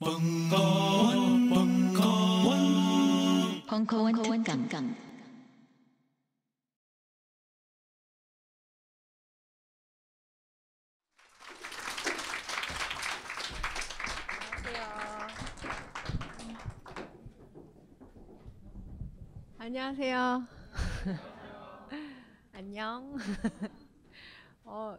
벙커원, 벙커원, 벙커원 특강. 안녕하세요. 안녕. 어,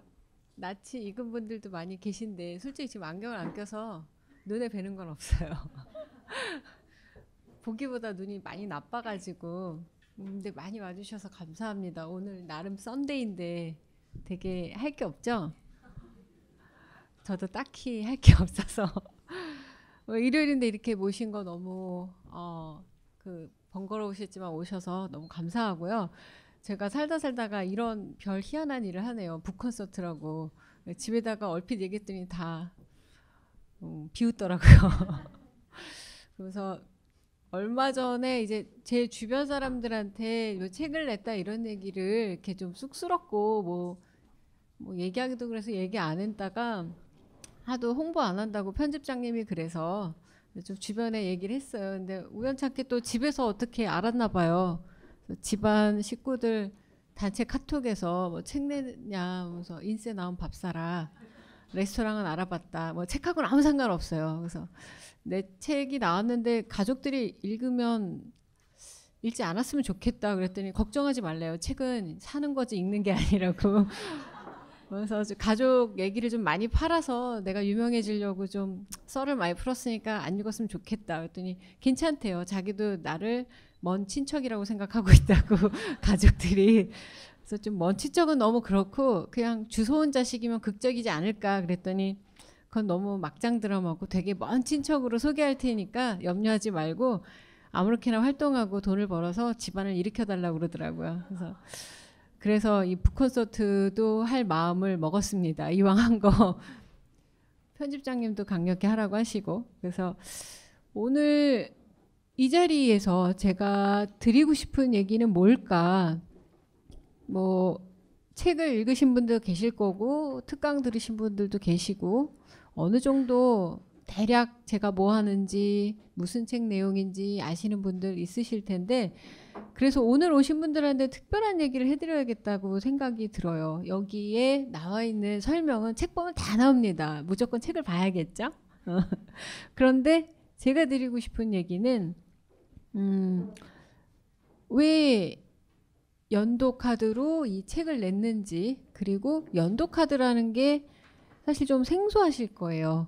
나치 익은 분들도 많이 계신데 솔직히 지금 안경을 안 껴서 눈에 뵈는 건 없어요. 보기보다 눈이 많이 나빠가지고 근데 많이 와주셔서 감사합니다. 오늘 나름 썬데이인데 되게 할 게 없죠? 저도 딱히 할 게 없어서 어, 일요일인데 이렇게 모신 거 너무 어, 그 번거로우셨지만 오셔서 너무 감사하고요. 제가 살다 살다가 이런 별 희한한 일을 하네요. 북콘서트라고 집에다가 얼핏 얘기했더니 다 음, 비웃더라고요. 그래서 얼마 전에 이제 제 주변 사람들한테 요 뭐 책을 냈다 이런 얘기를 이렇게 좀 쑥스럽고 뭐, 뭐 얘기하기도 그래서 얘기 안 했다가 하도 홍보 안 한다고 편집장님이 그래서 좀 주변에 얘기를 했어요. 근데 우연찮게 또 집에서 어떻게 알았나 봐요. 집안 식구들 단체 카톡에서 뭐책 내냐 하면서 인쇄 나온 밥 사라 레스토랑은 알아봤다. 뭐 책하고는 아무 상관없어요. 그래서 내 책이 나왔는데 가족들이 읽으면 읽지 않았으면 좋겠다 그랬더니 걱정하지 말래요. 책은 사는 거지 읽는 게 아니라고. 그래서 가족 얘기를 좀 많이 팔아서 내가 유명해지려고 좀 썰을 많이 풀었으니까 안 읽었으면 좋겠다 그랬더니 괜찮대요. 자기도 나를 먼 친척이라고 생각하고 있다고 가족들이 그래서 좀 먼치 쪽은 너무 그렇고 그냥 주소혼 자식이면 극적이지 않을까 그랬더니 그건 너무 막장 드라마고 되게 먼 친척으로 소개할 테니까 염려하지 말고 아무렇게나 활동하고 돈을 벌어서 집안을 일으켜 달라고 그러더라고요. 그래서 그래서 이 북콘서트도 할 마음을 먹었습니다. 이왕 한거 편집장님도 강력히 하라고 하시고 그래서 오늘 이 자리에서 제가 드리고 싶은 얘기는 뭘까? 뭐 책을 읽으신 분도 계실 거고 특강 들으신 분들도 계시고 어느 정도 대략 제가 뭐 하는지 무슨 책 내용인지 아시는 분들 있으실 텐데 그래서 오늘 오신 분들한테 특별한 얘기를 해드려야겠다고 생각이 들어요. 여기에 나와 있는 설명은 책 보면 다 나옵니다. 무조건 책을 봐야겠죠? 그런데 제가 드리고 싶은 얘기는 음, 왜 연도 카드로 이 책을 냈는지 그리고 연도 카드라는 게 사실 좀 생소하실 거예요.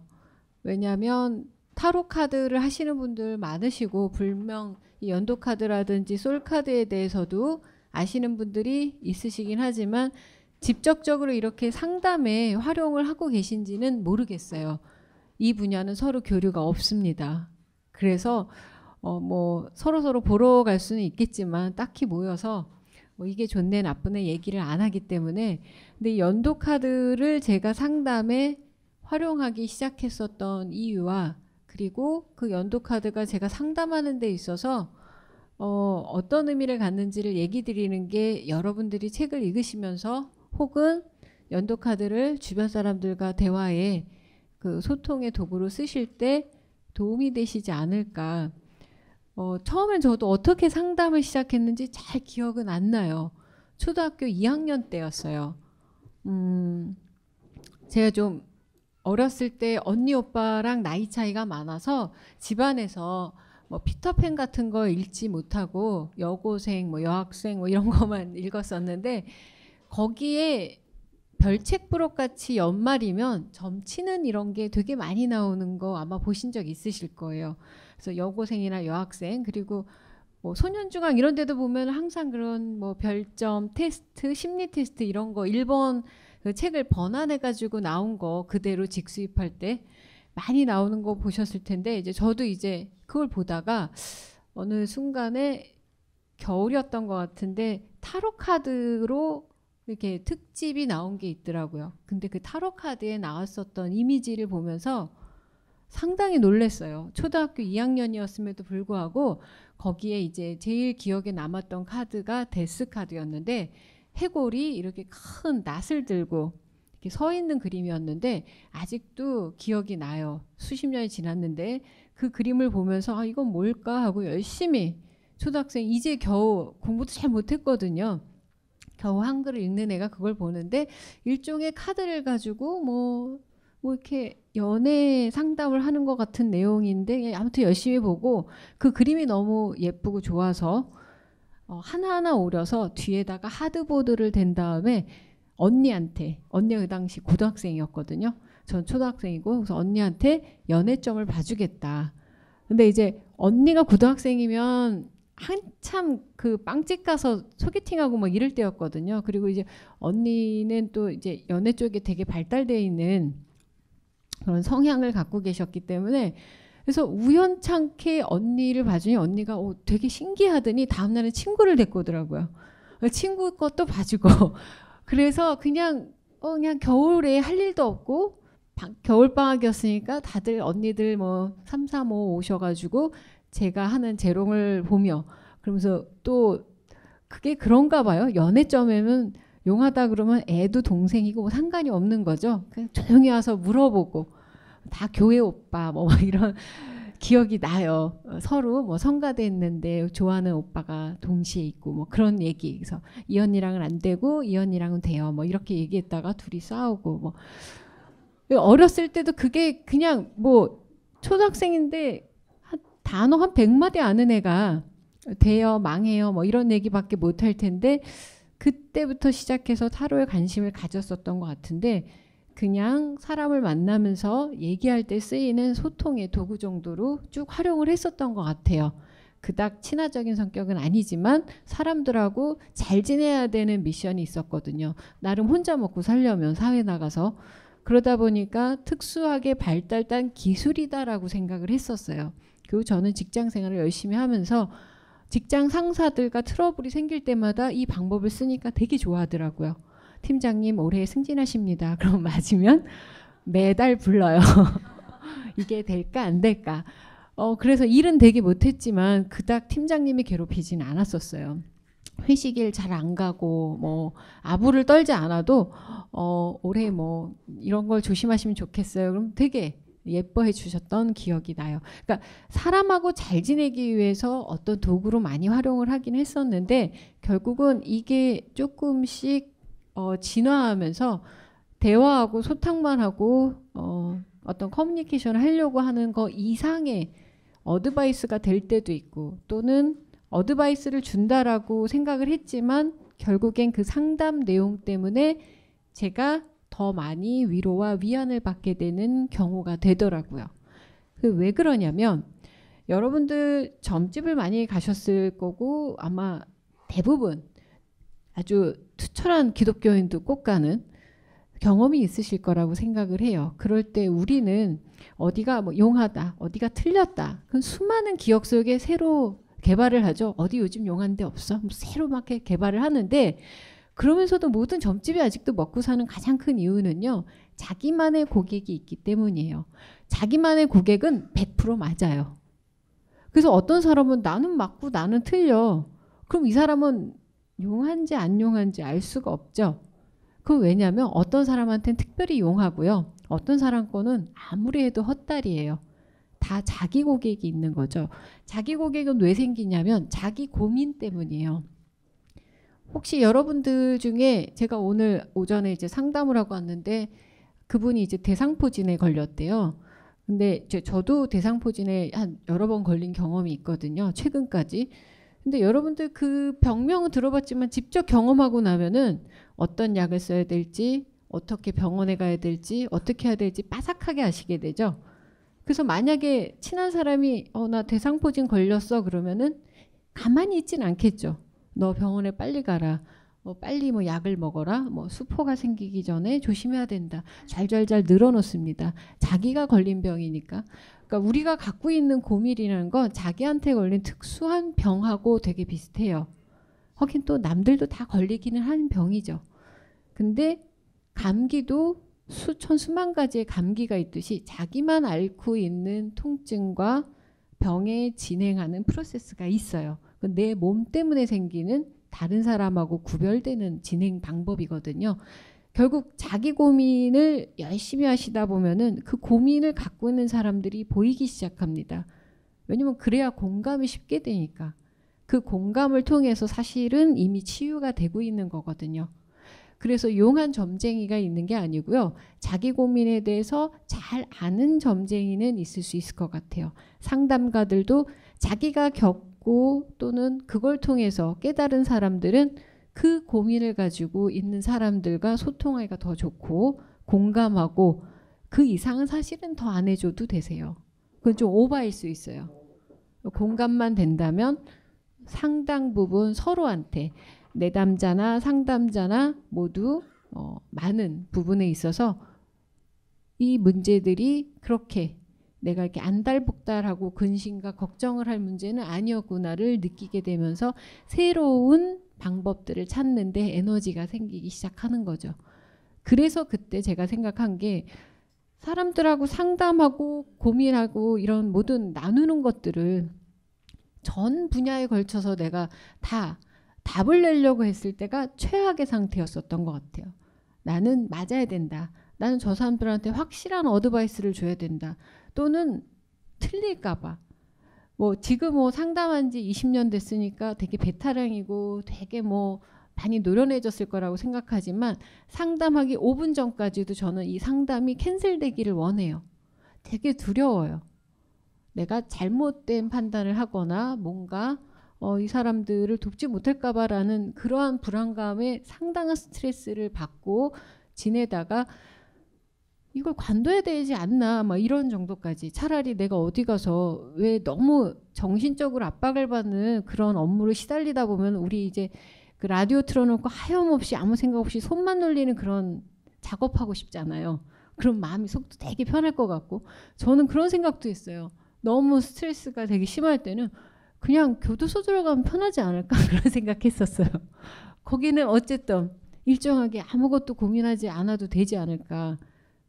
왜냐하면 타로 카드를 하시는 분들 많으시고 불명 이 연도 카드라든지 솔 카드에 대해서도 아시는 분들이 있으시긴 하지만 직접적으로 이렇게 상담에 활용을 하고 계신지는 모르겠어요. 이 분야는 서로 교류가 없습니다. 그래서 어뭐 서로 서로 보러 갈 수는 있겠지만 딱히 모여서 뭐 이게 좋네 나쁘네 얘기를 안 하기 때문에 근데 연도 카드를 제가 상담에 활용하기 시작했었던 이유와 그리고 그 연도 카드가 제가 상담하는 데 있어서 어, 어떤 의미를 갖는지를 얘기 드리는 게 여러분들이 책을 읽으시면서 혹은 연도 카드를 주변 사람들과 대화에 그 소통의 도구로 쓰실 때 도움이 되시지 않을까 어, 처음엔 저도 어떻게 상담을 시작했는지 잘 기억은 안 나요. 초등학교 2학년 때였어요. 음, 제가 좀 어렸을 때 언니 오빠랑 나이 차이가 많아서 집안에서 뭐 피터팬 같은 거 읽지 못하고 여고생, 뭐 여학생 뭐 이런 거만 읽었었는데 거기에 별책 부록 같이 연말이면 점치는 이런 게 되게 많이 나오는 거 아마 보신 적 있으실 거예요. 그래서 여고생이나 여학생 그리고 뭐 소년중앙 이런 데도 보면 항상 그런 뭐 별점 테스트 심리 테스트 이런 거 일본 그 책을 번안해 가지고 나온 거 그대로 직수입할 때 많이 나오는 거 보셨을 텐데 이제 저도 이제 그걸 보다가 어느 순간에 겨울이었던 것 같은데 타로 카드로 이렇게 특집이 나온 게 있더라고요. 근데 그 타로 카드에 나왔었던 이미지를 보면서 상당히 놀랐어요. 초등학교 2학년이었음에도 불구하고 거기에 이제 제일 기억에 남았던 카드가 데스 카드였는데 해골이 이렇게 큰 낫을 들고 이렇게 서 있는 그림이었는데 아직도 기억이 나요. 수십 년이 지났는데 그 그림을 보면서 아 이건 뭘까 하고 열심히 초등학생 이제 겨우 공부도 잘 못했거든요. 겨우 한글을 읽는 애가 그걸 보는데 일종의 카드를 가지고 뭐뭐 뭐 이렇게 연애 상담을 하는 것 같은 내용인데 예, 아무튼 열심히 보고 그 그림이 너무 예쁘고 좋아서 어, 하나하나 오려서 뒤에다가 하드보드를 댄 다음에 언니한테 언니가 그 당시 고등학생이었거든요. 전 초등학생이고 그래서 언니한테 연애점을 봐주겠다. 근데 이제 언니가 고등학생이면 한참 그 빵집 가서 소개팅하고 막 뭐 이럴 때였거든요. 그리고 이제 언니는 또 이제 연애 쪽에 되게 발달돼 있는 그런 성향을 갖고 계셨기 때문에 그래서 우연찮게 언니를 봐주니 언니가 어, 되게 신기하더니 다음날은 친구를 데리고 오더라고요. 친구 것도 봐주고 그래서 그냥 어, 그냥 겨울에 할 일도 없고 겨울 방학이었으니까 다들 언니들 뭐 3, 4, 5 오셔가지고 제가 하는 재롱을 보며 그러면서 또 그게 그런가 봐요. 연애점에는 용하다 그러면 애도 동생이고 뭐 상관이 없는 거죠. 그냥 조용히 와서 물어보고 다 교회 오빠 뭐 이런 기억이 나요. 어, 서로 뭐 성가대 했는데 좋아하는 오빠가 동시에 있고 뭐 그런 얘기. 그래서 이 언니랑은 안 되고 이 언니랑은 돼요. 뭐 이렇게 얘기했다가 둘이 싸우고 뭐 어렸을 때도 그게 그냥 뭐 초등학생인데 한 단어 한 백마디 아는 애가 돼요, 망해요 뭐 이런 얘기밖에 못 할 텐데 그때부터 시작해서 타로에 관심을 가졌었던 것 같은데 그냥 사람을 만나면서 얘기할 때 쓰이는 소통의 도구 정도로 쭉 활용을 했었던 것 같아요. 그닥 친화적인 성격은 아니지만 사람들하고 잘 지내야 되는 미션이 있었거든요. 나름 혼자 먹고 살려면 사회 나가서 그러다 보니까 특수하게 발달된 기술이다라고 생각을 했었어요. 그리고 저는 직장 생활을 열심히 하면서 직장 상사들과 트러블이 생길 때마다 이 방법을 쓰니까 되게 좋아하더라고요. 팀장님 올해 승진하십니다. 그럼 맞으면 매달 불러요. 이게 될까 안 될까. 어, 그래서 일은 되게 못했지만 그닥 팀장님이 괴롭히진 않았었어요. 회식일 잘 안 가고 뭐 아부를 떨지 않아도 어 올해 뭐 이런 걸 조심하시면 좋겠어요. 그럼 되게 예뻐해 주셨던 기억이 나요. 그러니까 사람하고 잘 지내기 위해서 어떤 도구로 많이 활용을 하긴 했었는데 결국은 이게 조금씩 어, 진화하면서 대화하고 소탕만 하고 어, 어떤 커뮤니케이션을 하려고 하는 거 이상의 어드바이스가 될 때도 있고 또는 어드바이스를 준다라고 생각을 했지만 결국엔 그 상담 내용 때문에 제가 더 많이 위로와 위안을 받게 되는 경우가 되더라고요. 그 왜 그러냐면 여러분들 점집을 많이 가셨을 거고 아마 대부분 아주 투철한 기독교인도 꼭 가는 경험이 있으실 거라고 생각을 해요. 그럴 때 우리는 어디가 뭐 용하다, 어디가 틀렸다. 그 수많은 기억 속에 새로 개발을 하죠. 어디 요즘 용한데 없어? 뭐 새로 막 개발을 하는데 그러면서도 모든 점집이 아직도 먹고 사는 가장 큰 이유는요. 자기만의 고객이 있기 때문이에요. 자기만의 고객은 100% 맞아요. 그래서 어떤 사람은 나는 맞고 나는 틀려. 그럼 이 사람은 용한지 안 용한지 알 수가 없죠. 그왜냐면 어떤 사람한테는 특별히 용하고요. 어떤 사람 거는 아무리 해도 헛다리예요. 다 자기 고객이 있는 거죠. 자기 고객은 왜 생기냐면 자기 고민 때문이에요. 혹시 여러분들 중에 제가 오늘 오전에 이제 상담을 하고 왔는데 그분이 이제 대상포진에 걸렸대요. 근데 이제 저도 대상포진에 한 여러 번 걸린 경험이 있거든요. 최근까지. 근데 여러분들 그 병명은 들어봤지만 직접 경험하고 나면은 어떤 약을 써야 될지, 어떻게 병원에 가야 될지, 어떻게 해야 될지 빠삭하게 아시게 되죠. 그래서 만약에 친한 사람이 어 나 대상포진 걸렸어 그러면은 가만히 있진 않겠죠. 너 병원에 빨리 가라. 뭐 빨리 뭐 약을 먹어라. 뭐 수포가 생기기 전에 조심해야 된다. 잘 잘 잘 늘어놓습니다. 자기가 걸린 병이니까. 그러니까 우리가 갖고 있는 고밀이라는 건 자기한테 걸린 특수한 병하고 되게 비슷해요. 하긴 또 남들도 다 걸리기는 한 병이죠. 근데 감기도 수천 수만 가지의 감기가 있듯이 자기만 앓고 있는 통증과 병에 진행하는 프로세스가 있어요. 내 몸 때문에 생기는 다른 사람하고 구별되는 진행 방법이거든요. 결국 자기 고민을 열심히 하시다 보면은 그 고민을 갖고 있는 사람들이 보이기 시작합니다. 왜냐면 그래야 공감이 쉽게 되니까. 그 공감을 통해서 사실은 이미 치유가 되고 있는 거거든요. 그래서 용한 점쟁이가 있는 게 아니고요. 자기 고민에 대해서 잘 아는 점쟁이는 있을 수 있을 것 같아요. 상담가들도 자기가 겪고 또는 그걸 통해서 깨달은 사람들은 그 고민을 가지고 있는 사람들과 소통하기가 더 좋고 공감하고 그 이상은 사실은 더 안 해줘도 되세요. 그건 좀 오바일 수 있어요. 공감만 된다면 상당 부분 서로한테 내담자나 상담자나 모두 어, 많은 부분에 있어서 이 문제들이 그렇게 내가 이렇게 안달복달하고 근심과 걱정을 할 문제는 아니었구나를 느끼게 되면서 새로운 방법들을 찾는데 에너지가 생기기 시작하는 거죠. 그래서 그때 제가 생각한 게 사람들하고 상담하고 고민하고 이런 모든 나누는 것들을 전 분야에 걸쳐서 내가 다 답을 내려고 했을 때가 최악의 상태였었던 것 같아요. 나는 맞아야 된다. 나는 저 사람들한테 확실한 어드바이스를 줘야 된다. 또는 틀릴까봐. 뭐 지금 뭐 상담한 지 20년 됐으니까 되게 베테랑이고 되게 뭐 많이 노련해졌을 거라고 생각하지만 상담하기 5분 전까지도 저는 이 상담이 캔슬되기를 원해요. 되게 두려워요. 내가 잘못된 판단을 하거나 뭔가 어, 이 사람들을 돕지 못할까봐라는 그러한 불안감에 상당한 스트레스를 받고 지내다가 이걸 관둬야 되지 않나 막 이런 정도까지 차라리 내가 어디 가서 왜 너무 정신적으로 압박을 받는 그런 업무를 시달리다 보면 우리 이제 그 라디오 틀어놓고 하염없이 아무 생각 없이 손만 놀리는 그런 작업하고 싶잖아요. 그런 마음이 속도 되게 편할 것 같고 저는 그런 생각도 했어요. 너무 스트레스가 되게 심할 때는 그냥 교도소 들어가면 편하지 않을까 그런 생각했었어요. 거기는 어쨌든 일정하게 아무것도 고민하지 않아도 되지 않을까.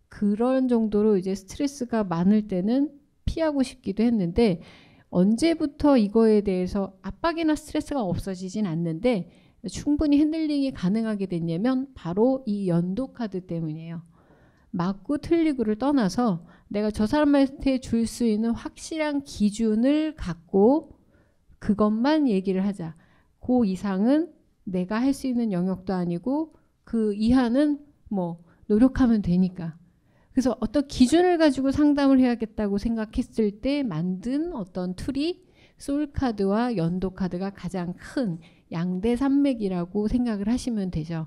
그런 정도로 이제 스트레스가 많을 때는 피하고 싶기도 했는데 언제부터 이거에 대해서 압박이나 스트레스가 없어지진 않는데 충분히 핸들링이 가능하게 됐냐면 바로 이 연도 카드 때문이에요. 맞고 틀리고를 떠나서 내가 저 사람한테 줄 수 있는 확실한 기준을 갖고 그것만 얘기를 하자. 그 이상은 내가 할 수 있는 영역도 아니고 그 이하는 뭐 노력하면 되니까. 그래서 어떤 기준을 가지고 상담을 해야겠다고 생각했을 때 만든 어떤 툴이 솔카드와 연도카드가 가장 큰 양대 산맥이라고 생각을 하시면 되죠.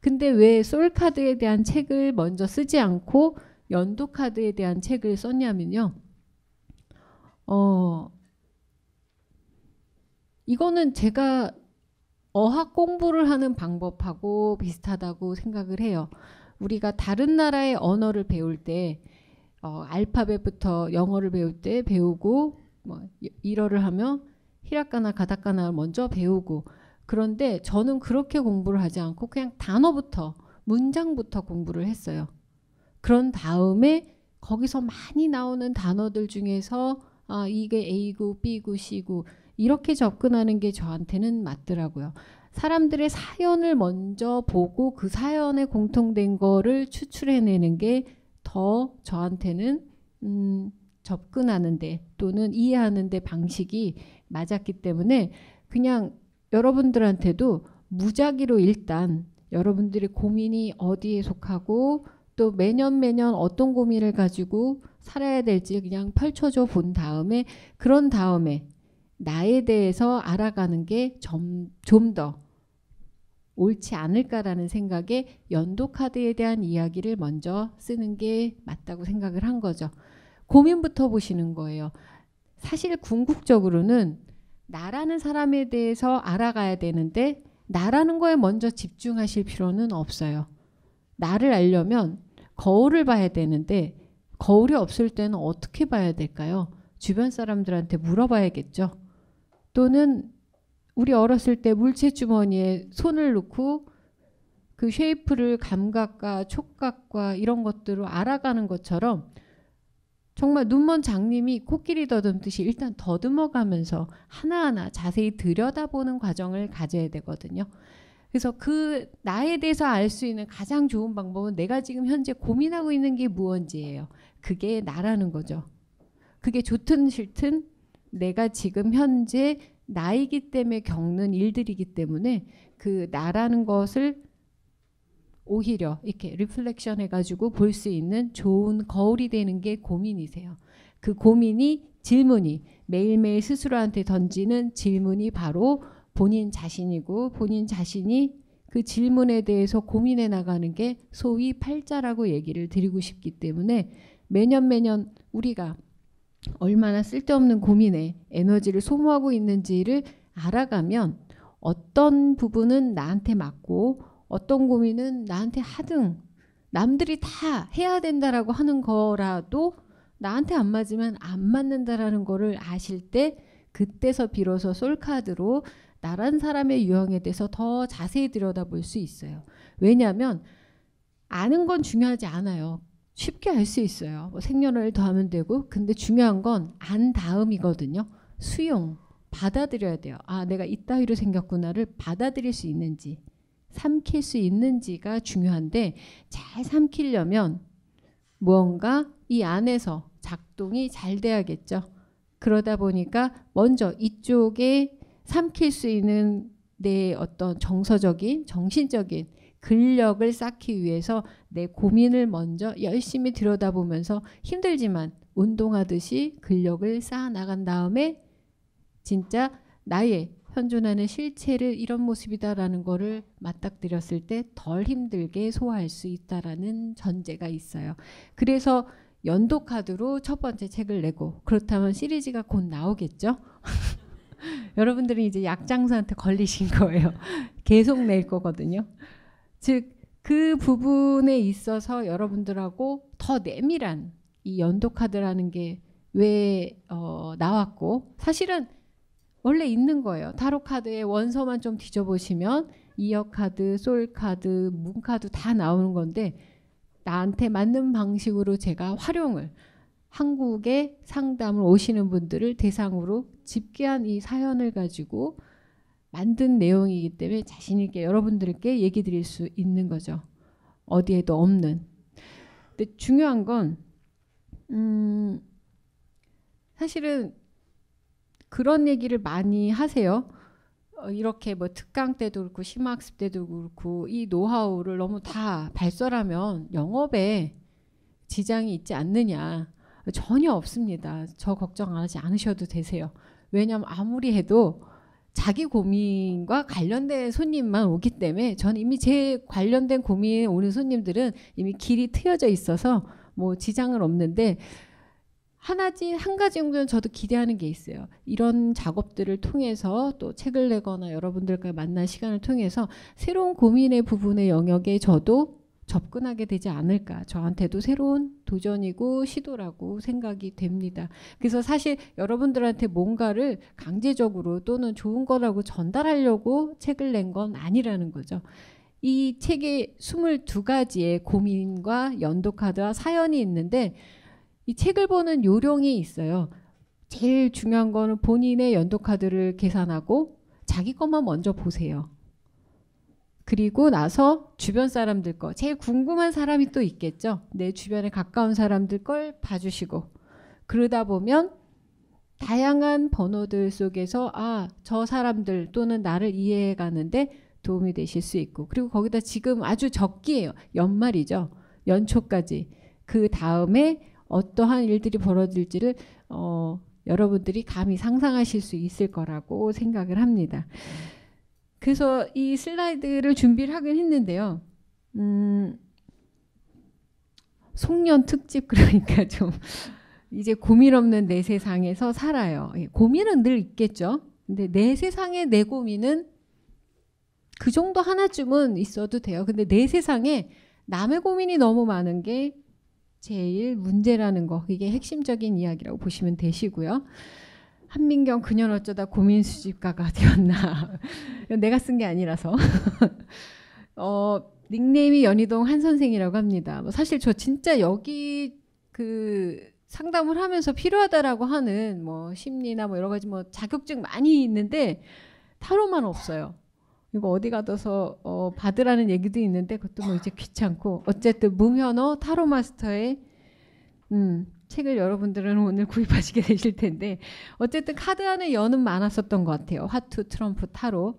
근데 왜 솔카드에 대한 책을 먼저 쓰지 않고 연도카드에 대한 책을 썼냐면요. 어, 이거는 제가 어학 공부를 하는 방법하고 비슷하다고 생각을 해요. 우리가 다른 나라의 언어를 배울 때 어, 알파벳부터 영어를 배울 때 배우고 뭐 일어를 하면 히라카나 가다카나 먼저 배우고 그런데 저는 그렇게 공부를 하지 않고 그냥 단어부터 문장부터 공부를 했어요. 그런 다음에 거기서 많이 나오는 단어들 중에서 아 이게 A고 B고 C고 이렇게 접근하는 게 저한테는 맞더라고요. 사람들의 사연을 먼저 보고 그 사연에 공통된 거를 추출해내는 게 더 저한테는 음, 접근하는데 또는 이해하는데 방식이 맞았기 때문에 그냥 여러분들한테도 무작위로 일단 여러분들의 고민이 어디에 속하고 또 매년 매년 어떤 고민을 가지고 살아야 될지 그냥 펼쳐져 본 다음에 그런 다음에 나에 대해서 알아가는 게 좀 더 옳지 않을까라는 생각에 연도카드에 대한 이야기를 먼저 쓰는 게 맞다고 생각을 한 거죠. 고민부터 보시는 거예요. 사실 궁극적으로는 나라는 사람에 대해서 알아가야 되는데 나라는 거에 먼저 집중하실 필요는 없어요. 나를 알려면 거울을 봐야 되는데 거울이 없을 때는 어떻게 봐야 될까요? 주변 사람들한테 물어봐야겠죠. 또는 우리 어렸을 때 물체 주머니에 손을 넣고 그 쉐이프를 감각과 촉각과 이런 것들로 알아가는 것처럼 정말 눈먼 장님이 코끼리 더듬듯이 일단 더듬어가면서 하나하나 자세히 들여다보는 과정을 가져야 되거든요. 그래서 그 나에 대해서 알 수 있는 가장 좋은 방법은 내가 지금 현재 고민하고 있는 게 무언지예요. 그게 나라는 거죠. 그게 좋든 싫든 내가 지금 현재 나이기 때문에 겪는 일들이기 때문에 그 나라는 것을 오히려 이렇게 리플렉션 해가지고 볼 수 있는 좋은 거울이 되는 게 고민이세요. 그 고민이 질문이 매일매일 스스로한테 던지는 질문이 바로 본인 자신이고 본인 자신이 그 질문에 대해서 고민해 나가는 게 소위 팔자라고 얘기를 드리고 싶기 때문에 매년 매년 우리가 얼마나 쓸데없는 고민에 에너지를 소모하고 있는지를 알아가면 어떤 부분은 나한테 맞고 어떤 고민은 나한테 하등 남들이 다 해야 된다라고 하는 거라도 나한테 안 맞으면 안 맞는다라는 거를 아실 때 그때서 비로소 솔카드로 나란 사람의 유형에 대해서 더 자세히 들여다볼 수 있어요. 왜냐하면 아는 건 중요하지 않아요. 쉽게 알수 있어요. 뭐 생년월일 더하면 되고 근데 중요한 건 안 다음이거든요. 수용 받아들여야 돼요. 아 내가 이따위로 생겼구나를 받아들일 수 있는지 삼킬 수 있는지가 중요한데 잘 삼키려면 무언가 이 안에서 작동이 잘 돼야겠죠. 그러다 보니까 먼저 이쪽에 삼킬 수 있는 내 어떤 정서적인 정신적인 근력을 쌓기 위해서 내 고민을 먼저 열심히 들여다보면서 힘들지만 운동하듯이 근력을 쌓아 나간 다음에 진짜 나의 현존하는 실체를 이런 모습이다라는 거를 맞닥뜨렸을 때 덜 힘들게 소화할 수 있다라는 전제가 있어요. 그래서 연도 카드로 첫 번째 책을 내고 그렇다면 시리즈가 곧 나오겠죠. 여러분들은 이제 약장사한테 걸리신 거예요. 계속 낼 거거든요. 즉, 그 부분에 있어서 여러분들하고 더 내밀한 이 연도카드라는 게왜 어, 나왔고 사실은 원래 있는 거예요. 타로 카드의 원서만 좀 뒤져보시면 이어 카드, 솔 카드, 문 카드 다 나오는 건데 나한테 맞는 방식으로 제가 활용을 한국의 상담을 오시는 분들을 대상으로 집계한 이 사연을 가지고 만든 내용이기 때문에 자신 있게 여러분들께 얘기 드릴 수 있는 거죠. 어디에도 없는. 근데 중요한 건 음, 사실은 그런 얘기를 많이 하세요. 어, 이렇게 뭐 특강 때도 그렇고 심화학습 때도 그렇고 이 노하우를 너무 다 발설하면 영업에 지장이 있지 않느냐. 전혀 없습니다. 저 걱정 안 하지 않으셔도 되세요. 왜냐하면 아무리 해도 자기 고민과 관련된 손님만 오기 때문에 저는 이미 제 관련된 고민에 오는 손님들은 이미 길이 트여져 있어서 뭐 지장은 없는데 하나지 한 가지 정도는 저도 기대하는 게 있어요. 이런 작업들을 통해서 또 책을 내거나 여러분들과 만난 시간을 통해서 새로운 고민의 부분의 영역에 저도 접근하게 되지 않을까. 저한테도 새로운 도전이고 시도라고 생각이 됩니다. 그래서 사실 여러분들한테 뭔가를 강제적으로 또는 좋은 거라고 전달하려고 책을 낸 건 아니라는 거죠. 이 책에 22가지의 고민과 연도카드와 사연이 있는데 이 책을 보는 요령이 있어요. 제일 중요한 거는 본인의 연도카드를 계산하고 자기 것만 먼저 보세요. 그리고 나서 주변 사람들 거 제일 궁금한 사람이 또 있겠죠. 내 주변에 가까운 사람들 걸 봐주시고 그러다 보면 다양한 번호들 속에서 아저 사람들 또는 나를 이해해 가는데 도움이 되실 수 있고 그리고 거기다 지금 아주 적기예요 연말이죠 연초까지 그 다음에 어떠한 일들이 벌어질지를 어, 여러분들이 감히 상상하실 수 있을 거라고 생각을 합니다. 음. 그래서 이 슬라이드를 준비를 하긴 했는데요. 음, 송년 특집 그러니까 좀 이제 고민 없는 내 세상에서 살아요. 예, 고민은 늘 있겠죠. 근데 내 세상의 내 고민은 그 정도 하나쯤은 있어도 돼요. 근데 내 세상에 남의 고민이 너무 많은 게 제일 문제라는 거. 이게 핵심적인 이야기라고 보시면 되시고요. 한민경 그녀는 어쩌다 고민 수집가가 되었나. 내가 쓴 게 아니라서. 어, 닉네임이 연희동 한 선생이라고 합니다. 뭐 사실 저 진짜 여기 그 상담을 하면서 필요하다라고 하는 뭐 심리나 뭐 여러 가지 뭐 자격증 많이 있는데 타로만 없어요. 이거 어디 가둬서 어, 받으라는 얘기도 있는데 그것도 뭐 이제 귀찮고 어쨌든 무면허 타로 마스터의 음 책을 여러분들은 오늘 구입하시게 되실 텐데 어쨌든 카드 안에 연은 많았었던 것 같아요. 화투, 트럼프, 타로.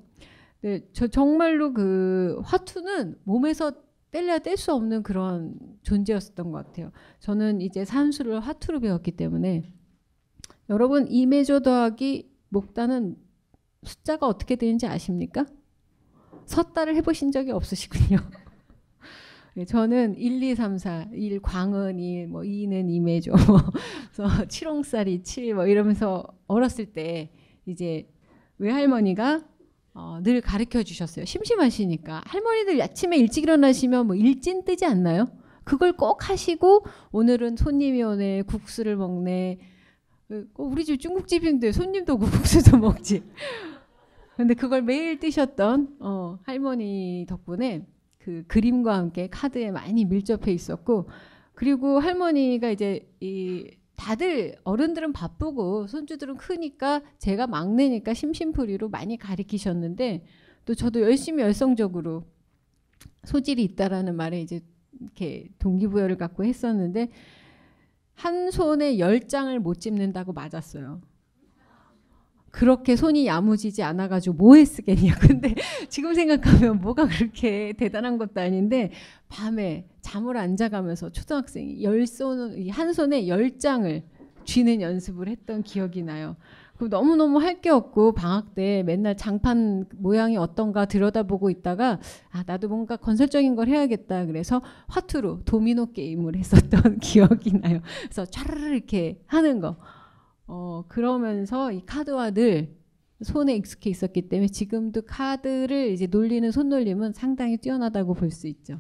네, 저 정말로 그 화투는 몸에서 뗄래야 뗄 수 없는 그런 존재였었던 것 같아요. 저는 이제 산수를 화투로 배웠기 때문에 여러분 이메조 더하기 목단은 숫자가 어떻게 되는지 아십니까? 섰다를 해보신 적이 없으시군요. 예, 저는 1, 2, 3, 4, 1 광은 1, 뭐 2는 임해줘 그래서 7홍살이 7, 뭐 이러면서 어렸을 때 이제 외할머니가 어, 늘 가르쳐 주셨어요. 심심하시니까 할머니들 아침에 일찍 일어나시면 뭐 일진 뜨지 않나요? 그걸 꼭 하시고 오늘은 손님이 오네 국수를 먹네. 그, 어, 우리 집 중국집인데 손님도 국수도 먹지. 근데 그걸 매일 뜨셨던 어, 할머니 덕분에 그 그림과 함께 카드에 많이 밀접해 있었고 그리고 할머니가 이제 이 다들 어른들은 바쁘고 손주들은 크니까 제가 막내니까 심심풀이로 많이 가리키셨는데 또 저도 열심히 열성적으로 소질이 있다라는 말에 이제 이렇게 동기부여를 갖고 했었는데 한 손에 열 장을 못 집는다고 맞았어요. 그렇게 손이 야무지지 않아가지고 뭐에 쓰겠냐. 근데 지금 생각하면 뭐가 그렇게 대단한 것도 아닌데 밤에 잠을 안 자가면서 초등학생이 열 손, 한 손에 열 장을 쥐는 연습을 했던 기억이 나요. 너무너무 할 게 없고 방학 때 맨날 장판 모양이 어떤가 들여다보고 있다가 아 나도 뭔가 건설적인 걸 해야겠다 그래서 화투로 도미노 게임을 했었던 기억이 나요. 그래서 촤르르 이렇게 하는 거 어, 그러면서 이 카드와 늘 손에 익숙해 있었기 때문에 지금도 카드를 이제 놀리는 손놀림은 상당히 뛰어나다고 볼 수 있죠.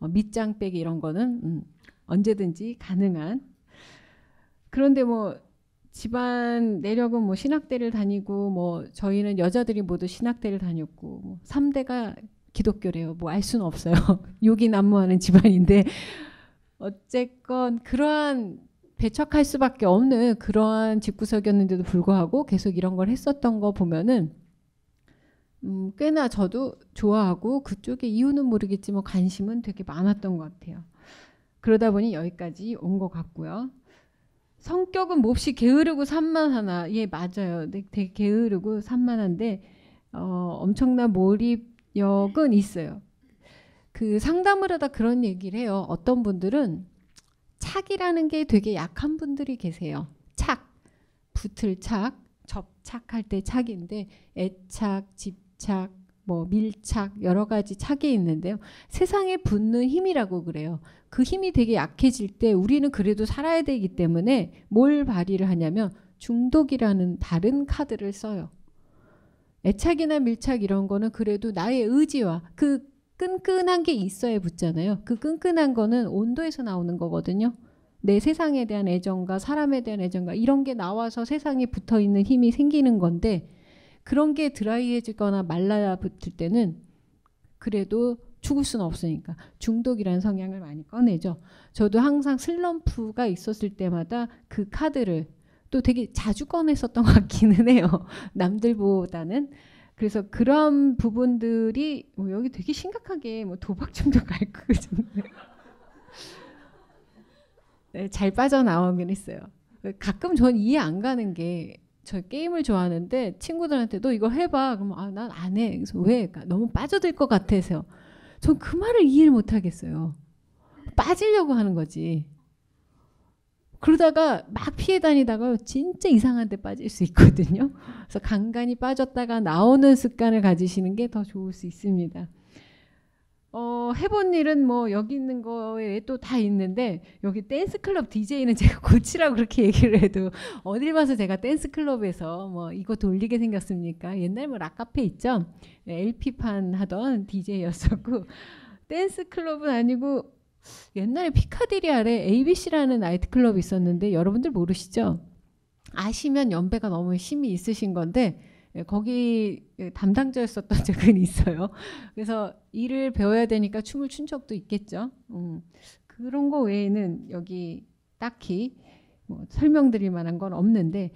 어, 밑장 빼기 이런 거는 음, 언제든지 가능한. 그런데 뭐 집안 내력은 뭐 신학대를 다니고 뭐 저희는 여자들이 모두 신학대를 다녔고 뭐 3대가 기독교래요. 뭐 알 수는 없어요. 욕이 난무하는 집안인데 어쨌건 그러한 배척할 수밖에 없는 그러한 집구석이었는데도 불구하고 계속 이런 걸 했었던 거 보면은 음, 꽤나 저도 좋아하고 그쪽에 이유는 모르겠지만 뭐 관심은 되게 많았던 것 같아요. 그러다 보니 여기까지 온 것 같고요. 성격은 몹시 뭐 게으르고 산만하나 예 맞아요. 네, 되게 게으르고 산만한데 어, 엄청난 몰입력은 있어요. 그 상담을 하다 그런 얘기를 해요. 어떤 분들은 착이라는 게 되게 약한 분들이 계세요. 착, 붙을 착, 접착할 때 착인데 애착, 집착, 뭐 밀착 여러 가지 착이 있는데요. 세상에 붙는 힘이라고 그래요. 그 힘이 되게 약해질 때 우리는 그래도 살아야 되기 때문에 뭘 발휘를 하냐면 중독이라는 다른 카드를 써요. 애착이나 밀착 이런 거는 그래도 나의 의지와 그 끈끈한 게 있어야 붙잖아요. 그 끈끈한 거는 온도에서 나오는 거거든요. 내 세상에 대한 애정과 사람에 대한 애정과 이런 게 나와서 세상에 붙어 있는 힘이 생기는 건데 그런 게 드라이해지거나 말라 붙을 때는 그래도 죽을 수는 없으니까 중독이라는 성향을 많이 꺼내죠. 저도 항상 슬럼프가 있었을 때마다 그 카드를 또 되게 자주 꺼냈었던 것 같기는 해요. 남들보다는 그래서 그런 부분들이 뭐 여기 되게 심각하게 뭐 도박 중독 갈 거거든요. 그 네, 잘 빠져나오긴 했어요. 가끔 전 이해 안 가는 게 저 게임을 좋아하는데 친구들한테 너 이거 해봐. 그러면 아, 난 안 해. 그래서 왜? 그러니까 너무 빠져들 것같아서전그 말을 이해를 못 하겠어요. 빠지려고 하는 거지. 그러다가 막 피해 다니다가 진짜 이상한 데 빠질 수 있거든요. 그래서 간간히 빠졌다가 나오는 습관을 가지시는 게 더 좋을 수 있습니다. 어, 해본 일은 뭐 여기 있는 거에 또 다 있는데 여기 댄스 클럽 DJ는 제가 고치라고 그렇게 얘기를 해도 어딜 봐서 제가 댄스 클럽에서 뭐 이거 돌리게 생겼습니까? 옛날 뭐 락카페 있죠? LP판 네, 하던 DJ였었고 댄스 클럽은 아니고 옛날에 피카디리 아래 ABC라는 나이트클럽이 있었는데 여러분들 모르시죠? 아시면 연배가 너무 심히 있으신 건데 예, 거기 예, 담당자였었던 적은 있어요. 그래서 일을 배워야 되니까 춤을 춘 적도 있겠죠. 음, 그런 거 외에는 여기 딱히 뭐 설명드릴 만한 건 없는데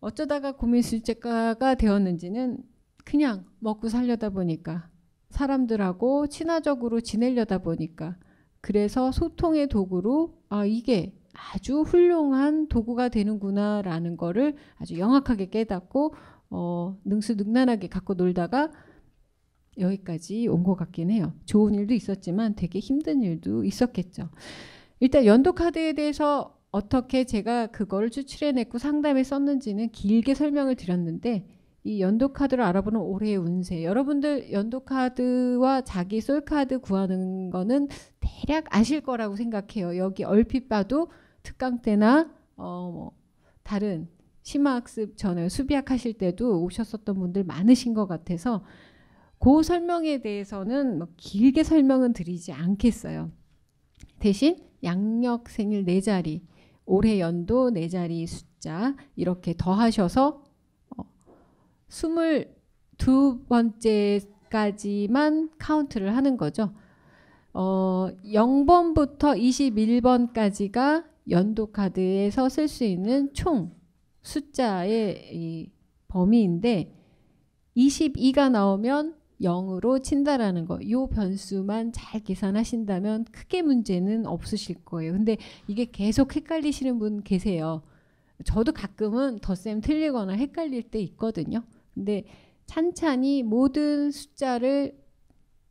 어쩌다가 고민술제가가 되었는지는 그냥 먹고 살려다 보니까 사람들하고 친화적으로 지내려다 보니까 그래서 소통의 도구로 아 이게 아주 훌륭한 도구가 되는구나라는 거를 아주 영악하게 깨닫고 어, 능수능란하게 갖고 놀다가 여기까지 온 것 같긴 해요. 좋은 일도 있었지만 되게 힘든 일도 있었겠죠. 일단 연도 카드에 대해서 어떻게 제가 그걸 추출해냈고 상담에 썼는지는 길게 설명을 드렸는데 이 연도 카드를 알아보는 올해의 운세. 여러분들 연도 카드와 자기 솔 카드 구하는 거는 대략 아실 거라고 생각해요. 여기 얼핏 봐도 특강 때나 어 뭐 다른 심화학습 전에 수비학 하실 때도 오셨었던 분들 많으신 것 같아서 그 설명에 대해서는 뭐 길게 설명은 드리지 않겠어요. 대신 양력 생일 네 자리, 올해 연도 네 자리 숫자 이렇게 더하셔서 스물 두번째까지만 카운트를 하는 거죠. 어, 0번부터 21번까지가 연도 카드에서 쓸 수 있는 총 숫자의 범위인데 22가 나오면 0으로 친다라는 거. 요 변수만 잘 계산하신다면 크게 문제는 없으실 거예요. 근데 이게 계속 헷갈리시는 분 계세요. 저도 가끔은 덧셈 틀리거나 헷갈릴 때 있거든요. 근데 찬찬히 모든 숫자를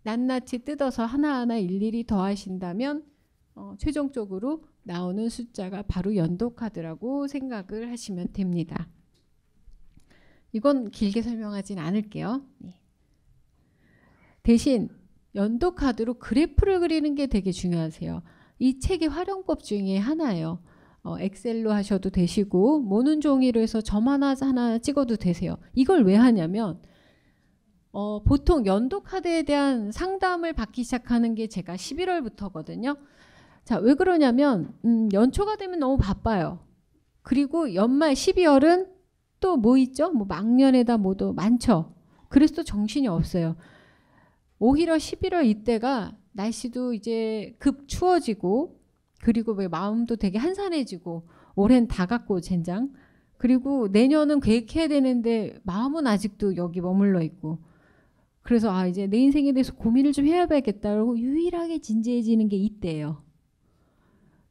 낱낱이 뜯어서 하나하나 일일이 더하신다면 어, 최종적으로 나오는 숫자가 바로 연도카드라고 생각을 하시면 됩니다. 이건 길게 설명하진 않을게요. 네. 대신 연도카드로 그래프를 그리는 게 되게 중요하세요. 이 책의 활용법 중에 하나예요. 어, 엑셀로 하셔도 되시고 모눈 종이로 해서 점 하나 하나 찍어도 되세요. 이걸 왜 하냐면 어, 보통 연도 카드에 대한 상담을 받기 시작하는 게 제가 11월부터거든요. 자, 왜 그러냐면 음, 연초가 되면 너무 바빠요. 그리고 연말 12월은 또 뭐 있죠? 뭐 막년에다 뭐도 많죠. 그래서 또 정신이 없어요. 오히려 11월 이때가 날씨도 이제 급 추워지고 그리고 왜 마음도 되게 한산해지고 올해는 다 갖고 젠장 그리고 내년은 계획해야 되는데 마음은 아직도 여기 머물러 있고 그래서 아 이제 내 인생에 대해서 고민을 좀 해야겠다라고 유일하게 진지해지는 게 이때예요.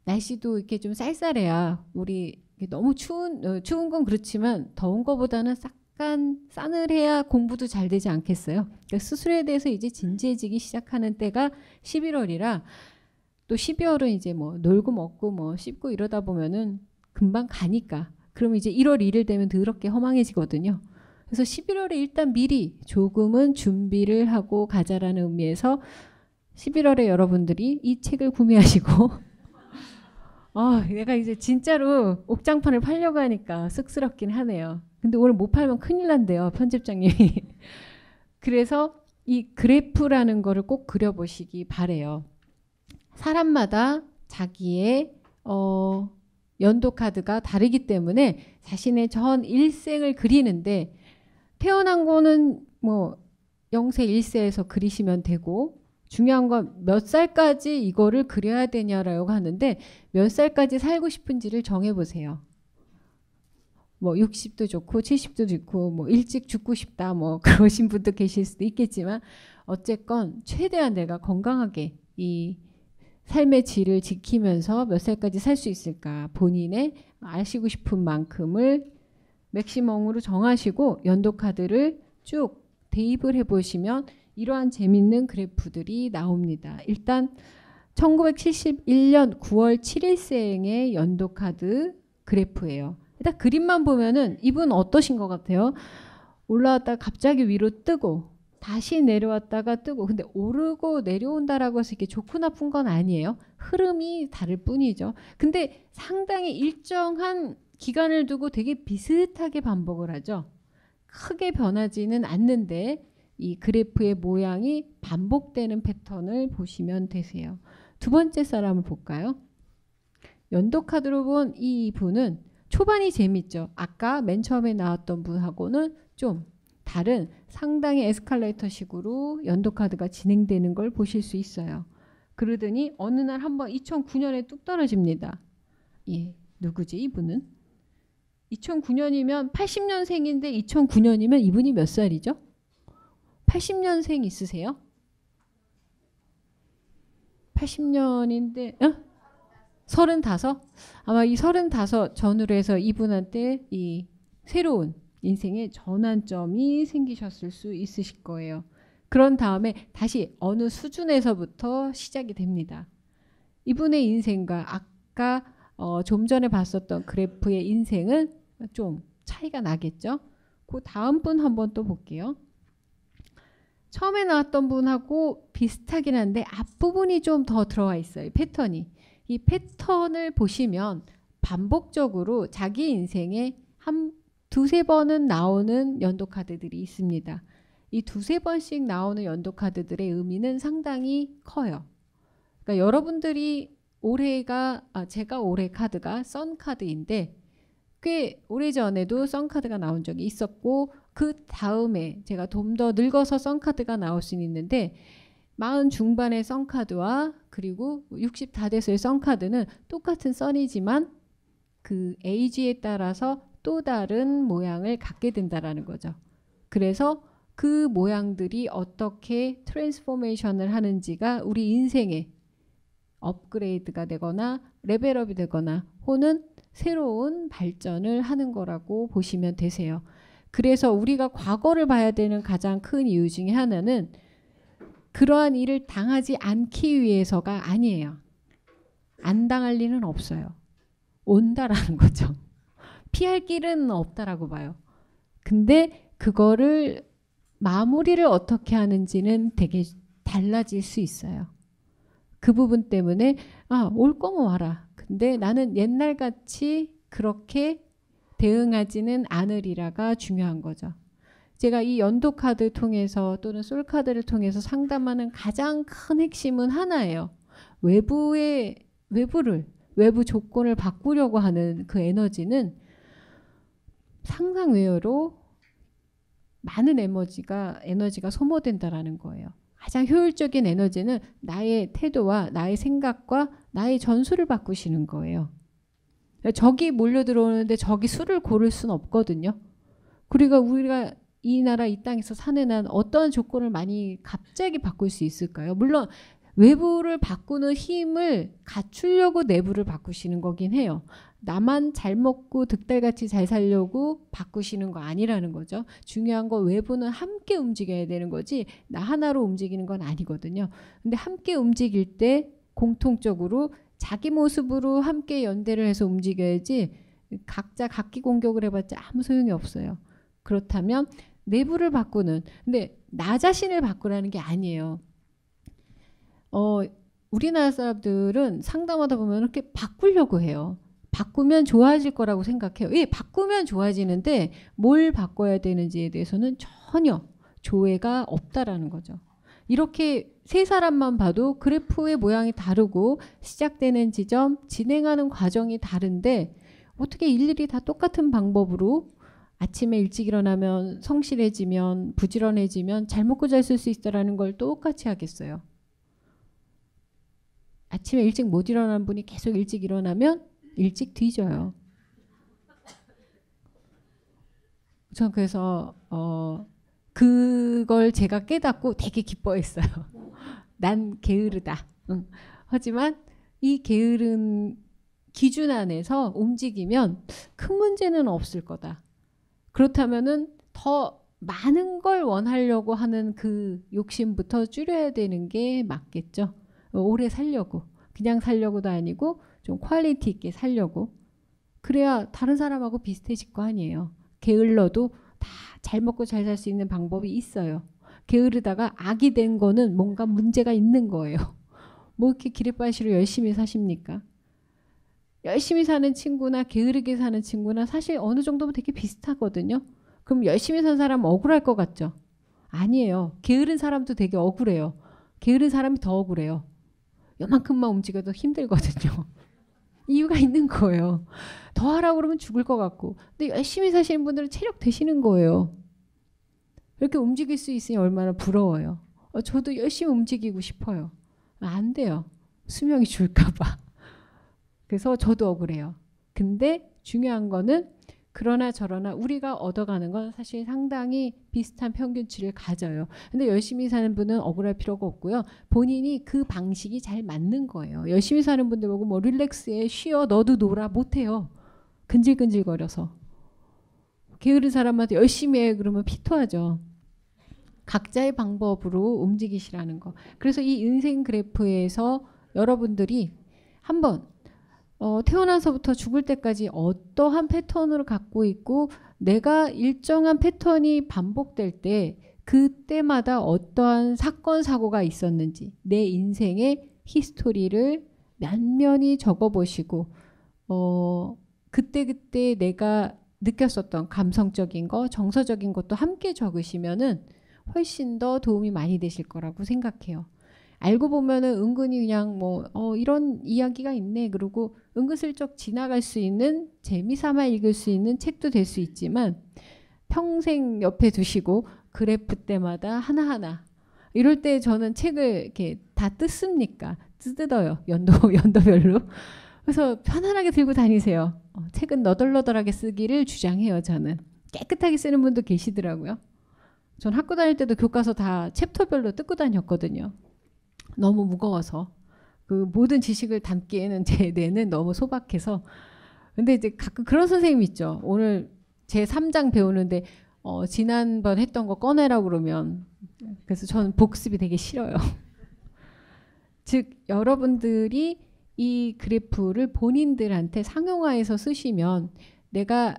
날씨도 이렇게 좀 쌀쌀해야 우리 너무 추운 어, 추운 건 그렇지만 더운 거보다는 약간 싸늘해야 공부도 잘 되지 않겠어요. 그러니까 스스로에 대해서 이제 진지해지기 시작하는 때가 11월이라 또 12월은 이제 뭐 놀고 먹고 뭐 씹고 이러다 보면은 금방 가니까. 그럼 이제 1월 1일 되면 더럽게 허망해지거든요. 그래서 11월에 일단 미리 조금은 준비를 하고 가자라는 의미에서 11월에 여러분들이 이 책을 구매하시고 아, 내가 이제 진짜로 옥장판을 팔려고 하니까 쑥스럽긴 하네요. 근데 오늘 못 팔면 큰일 난대요, 편집장님이. 그래서 이 그래프라는 거를 꼭 그려보시기 바래요. 사람마다 자기의 어, 연도 카드가 다르기 때문에 자신의 전 일생을 그리는데 태어난 거는 뭐 0세 1세에서 그리시면 되고 중요한 건 몇 살까지 이거를 그려야 되냐라고 하는데 몇 살까지 살고 싶은지를 정해 보세요. 뭐 60도 좋고 70도 좋고 뭐 일찍 죽고 싶다 뭐 그러신 분도 계실 수도 있겠지만 어쨌건 최대한 내가 건강하게 이 삶의 질을 지키면서 몇 살까지 살 수 있을까 본인의 아시고 싶은 만큼을 맥시멈으로 정하시고 연도 카드를 쭉 대입을 해보시면 이러한 재밌는 그래프들이 나옵니다. 일단 1971년 9월 7일생의 연도 카드 그래프예요. 일단 그림만 보면은 이분 어떠신 것 같아요? 올라왔다 가 갑자기 위로 뜨고 다시 내려왔다가 뜨고 근데 오르고 내려온다라고 해서 이게 좋고 나쁜 건 아니에요. 흐름이 다를 뿐이죠. 근데 상당히 일정한 기간을 두고 되게 비슷하게 반복을 하죠. 크게 변하지는 않는데 이 그래프의 모양이 반복되는 패턴을 보시면 되세요. 두 번째 사람을 볼까요? 연도 카드로 본 이 분은 초반이 재밌죠. 아까 맨 처음에 나왔던 분하고는 좀 다른 상당히 에스컬레이터식으로 연도카드가 진행되는 걸 보실 수 있어요. 그러더니 어느 날 한번 2009년에 뚝 떨어집니다. 예, 누구지 이분은? 2009년이면 80년생인데 2009년이면 이분이 몇 살이죠? 80년생 있으세요? 80년인데 어? 35? 아마 이 35 전후로 해서 이분한테 이 새로운 인생의 전환점이 생기셨을 수 있으실 거예요. 그런 다음에 다시 어느 수준에서부터 시작이 됩니다. 이분의 인생과 아까 어, 좀 전에 봤었던 그래프의 인생은 좀 차이가 나겠죠. 그 다음 분 한번 또 볼게요. 처음에 나왔던 분하고 비슷하긴 한데 앞부분이 좀 더 들어와 있어요. 패턴이. 이 패턴을 보시면 반복적으로 자기 인생에 한 두세 번은 나오는 연도 카드들이 있습니다. 이 두세 번씩 나오는 연도 카드들의 의미는 상당히 커요. 그러니까 여러분들이 올해가 아 제가 올해 카드가 썬 카드인데 꽤 오래전에도 썬 카드가 나온 적이 있었고 그 다음에 제가 좀 더 늙어서 썬 카드가 나올 수 있는데 마흔 중반의 썬 카드와 그리고 60다 돼서의 썬 카드는 똑같은 썬이지만 그 에이지에 따라서 또 다른 모양을 갖게 된다라는 거죠. 그래서 그 모양들이 어떻게 트랜스포메이션을 하는지가 우리 인생의 업그레이드가 되거나 레벨업이 되거나 혹은 새로운 발전을 하는 거라고 보시면 되세요. 그래서 우리가 과거를 봐야 되는 가장 큰 이유 중에 하나는 그러한 일을 당하지 않기 위해서가 아니에요. 안 당할 리는 없어요. 온다라는 거죠. 피할 길은 없다라고 봐요. 근데 그거를 마무리를 어떻게 하는지는 되게 달라질 수 있어요. 그 부분 때문에 아, 올 거면 와라. 근데 나는 옛날 같이 그렇게 대응하지는 않으리라가 중요한 거죠. 제가 이 연도 카드 통해서 또는 솔 카드를 통해서 상담하는 가장 큰 핵심은 하나예요. 외부의 외부를 외부 조건을 바꾸려고 하는 그 에너지는 상상 외로 많은 에너지가 에너지가 소모된다라는 거예요. 가장 효율적인 에너지는 나의 태도와 나의 생각과 나의 전술을 바꾸시는 거예요. 적이 몰려 들어오는데 적이 수를 고를 수 없거든요. 그리고 우리가 이 나라 이 땅에서 사는 한 어떠한 조건을 많이 갑자기 바꿀 수 있을까요? 물론 외부를 바꾸는 힘을 갖추려고 내부를 바꾸시는 거긴 해요. 나만 잘 먹고 득달같이 잘 살려고 바꾸시는 거 아니라는 거죠. 중요한 거 외부는 함께 움직여야 되는 거지 나 하나로 움직이는 건 아니거든요. 근데 함께 움직일 때 공통적으로 자기 모습으로 함께 연대를 해서 움직여야지 각자 각기 공격을 해봤자 아무 소용이 없어요. 그렇다면 내부를 바꾸는 근데 나 자신을 바꾸라는 게 아니에요. 어 우리나라 사람들은 상담하다 보면 이렇게 바꾸려고 해요. 바꾸면 좋아질 거라고 생각해요. 예, 바꾸면 좋아지는데 뭘 바꿔야 되는지에 대해서는 전혀 조회가 없다라는 거죠. 이렇게 세 사람만 봐도 그래프의 모양이 다르고 시작되는 지점, 진행하는 과정이 다른데 어떻게 일일이 다 똑같은 방법으로 아침에 일찍 일어나면 성실해지면 부지런해지면 잘 먹고 잘 쓸 수 있다라는 걸 똑같이 하겠어요. 아침에 일찍 못 일어난 분이 계속 일찍 일어나면 일찍 뒤져요. 전 그래서 어 그걸 제가 깨닫고 되게 기뻐했어요. 난 게으르다. 응. 하지만 이 게으른 기준 안에서 움직이면 큰 문제는 없을 거다. 그렇다면은 더 많은 걸 원하려고 하는 그 욕심부터 줄여야 되는 게 맞겠죠. 오래 살려고 그냥 살려고도 아니고 좀 퀄리티 있게 살려고 그래야 다른 사람하고 비슷해질 거 아니에요. 게을러도 다 잘 먹고 잘 살 수 있는 방법이 있어요. 게으르다가 악이 된 거는 뭔가 문제가 있는 거예요. 뭐 이렇게 기립바시로 열심히 사십니까? 열심히 사는 친구나 게으르게 사는 친구나 사실 어느 정도면 되게 비슷하거든요. 그럼 열심히 산 사람 억울할 것 같죠? 아니에요. 게으른 사람도 되게 억울해요. 게으른 사람이 더 억울해요. 요만큼만 움직여도 힘들거든요. 이유가 있는 거예요. 더 하라고 그러면 죽을 것 같고. 근데 열심히 사시는 분들은 체력 되시는 거예요. 이렇게 움직일 수 있으니 얼마나 부러워요. 어, 저도 열심히 움직이고 싶어요. 안 돼요. 수명이 줄까봐. 그래서 저도 억울해요. 근데 중요한 거는 그러나 저러나 우리가 얻어가는 건 사실 상당히 비슷한 평균치를 가져요. 근데 열심히 사는 분은 억울할 필요가 없고요. 본인이 그 방식이 잘 맞는 거예요. 열심히 사는 분들 보고 뭐 릴렉스에 쉬어 너도 놀아 못해요. 근질근질거려서. 게으른 사람한테 열심히 해 그러면 피토하죠. 각자의 방법으로 움직이시라는 거. 그래서 이 인생 그래프에서 여러분들이 한번 어, 태어나서부터 죽을 때까지 어떠한 패턴으로 갖고 있고 내가 일정한 패턴이 반복될 때 그때마다 어떠한 사건 사고가 있었는지 내 인생의 히스토리를 면면히 적어보시고 어, 그때그때 내가 느꼈었던 감성적인 거, 정서적인 것도 함께 적으시면은 훨씬 더 도움이 많이 되실 거라고 생각해요. 알고 보면은 은근히 그냥 뭐 어, 이런 이야기가 있네 그리고 은근슬쩍 지나갈 수 있는 재미삼아 읽을 수 있는 책도 될 수 있지만 평생 옆에 두시고 그래프 때마다 하나하나 이럴 때 저는 책을 이렇게 다 뜯습니까? 뜯어요 연도 연도별로 그래서 편안하게 들고 다니세요. 어, 책은 너덜너덜하게 쓰기를 주장해요 저는 깨끗하게 쓰는 분도 계시더라고요. 전 학교 다닐 때도 교과서 다 챕터별로 뜯고 다녔거든요. 너무 무거워서 그 모든 지식을 담기에는 제 뇌는 너무 소박해서 근데 이제 가끔 그런 선생님 있죠. 오늘 제 3장 배우는데 어, 지난번 했던 거 꺼내라 그러면 그래서 저는 복습이 되게 싫어요. 즉 여러분들이 이 그래프를 본인들한테 상용화해서 쓰시면 내가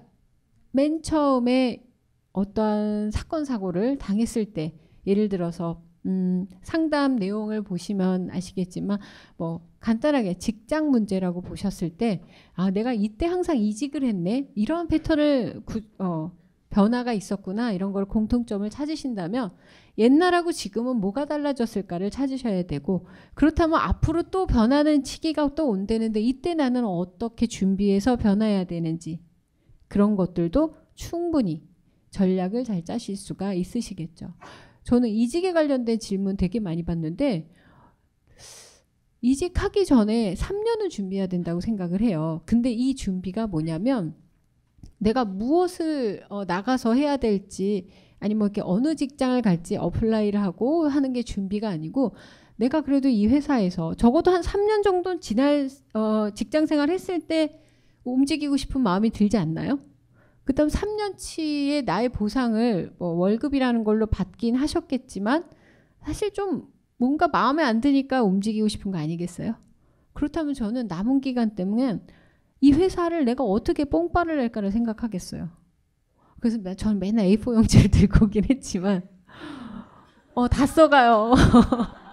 맨 처음에 어떠한 사건 사고를 당했을 때 예를 들어서 음, 상담 내용을 보시면 아시겠지만 뭐 간단하게 직장 문제라고 보셨을 때 아 내가 이때 항상 이직을 했네 이런 패턴을 구, 어, 변화가 있었구나 이런 걸 공통점을 찾으신다면 옛날하고 지금은 뭐가 달라졌을까를 찾으셔야 되고 그렇다면 앞으로 또 변하는 시기가 또 온다는데 이때 나는 어떻게 준비해서 변화해야 되는지 그런 것들도 충분히 전략을 잘 짜실 수가 있으시겠죠. 저는 이직에 관련된 질문 되게 많이 받는데 이직하기 전에 3년은 준비해야 된다고 생각을 해요. 근데 이 준비가 뭐냐면 내가 무엇을 어, 나가서 해야 될지 아니면 이렇게 어느 직장을 갈지 어플라이를 하고 하는 게 준비가 아니고 내가 그래도 이 회사에서 적어도 한 3년 정도는 지날 어, 직장 생활 했을 때 움직이고 싶은 마음이 들지 않나요? 그다음 3년치의 나의 보상을 뭐 월급이라는 걸로 받긴 하셨겠지만 사실 좀 뭔가 마음에 안 드니까 움직이고 싶은 거 아니겠어요? 그렇다면 저는 남은 기간 때문에 이 회사를 내가 어떻게 뽕빨을 낼까를 생각하겠어요. 그래서 저는 맨날 A4 용지를 들고 오긴 했지만 어 다 써가요.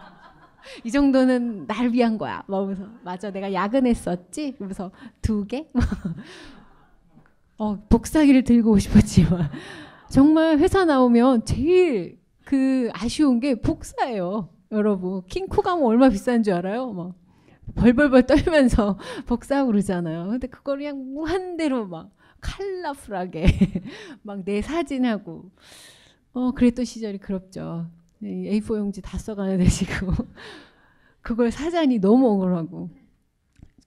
이 정도는 날 위한 거야. 막면서 뭐 맞아 내가 야근했었지. 그러서두 개. 어, 복사기를 들고 싶었지만 정말 회사 나오면 제일 그 아쉬운 게 복사예요. 여러분 킹코가면 얼마 비싼 줄 알아요? 막 벌벌벌 떨면서 복사하고 그러잖아요. 근데 그걸 그냥 무한대로 막 칼라풀하게 막 내 사진하고 어 그랬던 시절이 그렇죠 A4 용지 다 써가야 되시고 그걸 사자니 너무 억울하고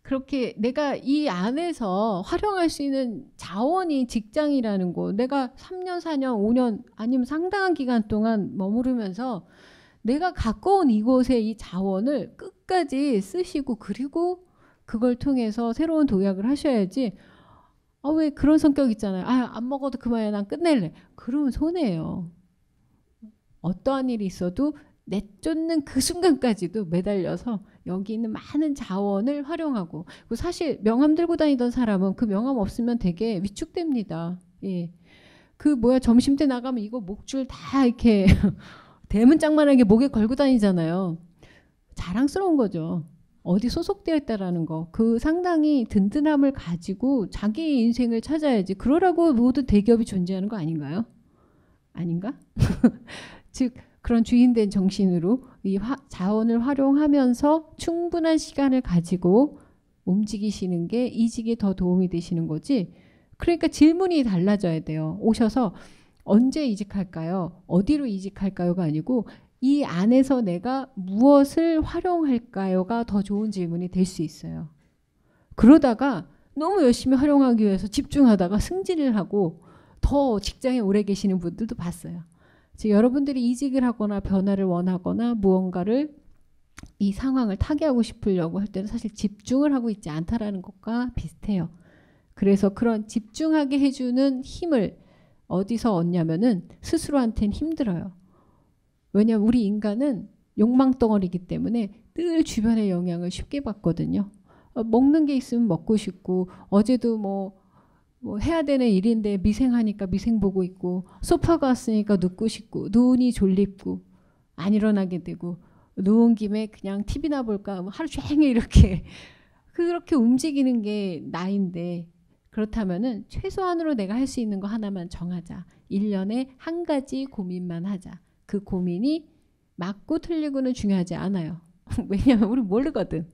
그렇게 내가 이 안에서 활용할 수 있는 자원이 직장이라는 거 내가 3년, 4년, 5년 아니면 상당한 기간 동안 머무르면서 내가 갖고 온 이곳의 이 자원을 끝까지 쓰시고 그리고 그걸 통해서 새로운 도약을 하셔야지 아 왜 그런 성격 있잖아요. 아안 먹어도 그만이난 끝낼래. 그러면 손해예요. 어떠한 일이 있어도 내쫓는 그 순간까지도 매달려서 여기 있는 많은 자원을 활용하고 그 사실 명함 들고 다니던 사람은 그 명함 없으면 되게 위축됩니다. 예. 그 뭐야 점심 때 나가면 이거 목줄 다 이렇게 대문짝만하게 목에 걸고 다니잖아요. 자랑스러운 거죠. 어디 소속되어 있다라는 거. 그 상당히 든든함을 가지고 자기 인생을 찾아야지. 그러라고 모든 대기업이 존재하는 거 아닌가요? 아닌가? 즉 그런 주인된 정신으로 이 화, 자원을 활용하면서 충분한 시간을 가지고 움직이시는 게 이직에 더 도움이 되시는 거지. 그러니까 질문이 달라져야 돼요. 오셔서 언제 이직할까요? 어디로 이직할까요가 아니고 이 안에서 내가 무엇을 활용할까요가 더 좋은 질문이 될 수 있어요. 그러다가 너무 열심히 활용하기 위해서 집중하다가 승진을 하고 더 직장에 오래 계시는 분들도 봤어요. 즉 여러분들이 이직을 하거나 변화를 원하거나 무언가를 이 상황을 타개하고 싶으려고 할 때는 사실 집중을 하고 있지 않다라는 것과 비슷해요. 그래서 그런 집중하게 해주는 힘을 어디서 얻냐면은 스스로한테는 힘들어요. 왜냐하면 우리 인간은 욕망덩어리이기 때문에 늘 주변의 영향을 쉽게 받거든요. 어, 먹는 게 있으면 먹고 싶고 어제도 뭐뭐 해야 되는 일인데 미생하니까 미생 보고 있고 소파갔으니까 눕고 싶고 눈이 졸립고 안 일어나게 되고 누운 김에 그냥 TV나 볼까 하루 종일 이렇게 그렇게 움직이는 게 나인데 그렇다면은 최소한으로 내가 할 수 있는 거 하나만 정하자. 1년에 한 가지 고민만 하자. 그 고민이 맞고 틀리고는 중요하지 않아요. 왜냐하면 우리 모르거든.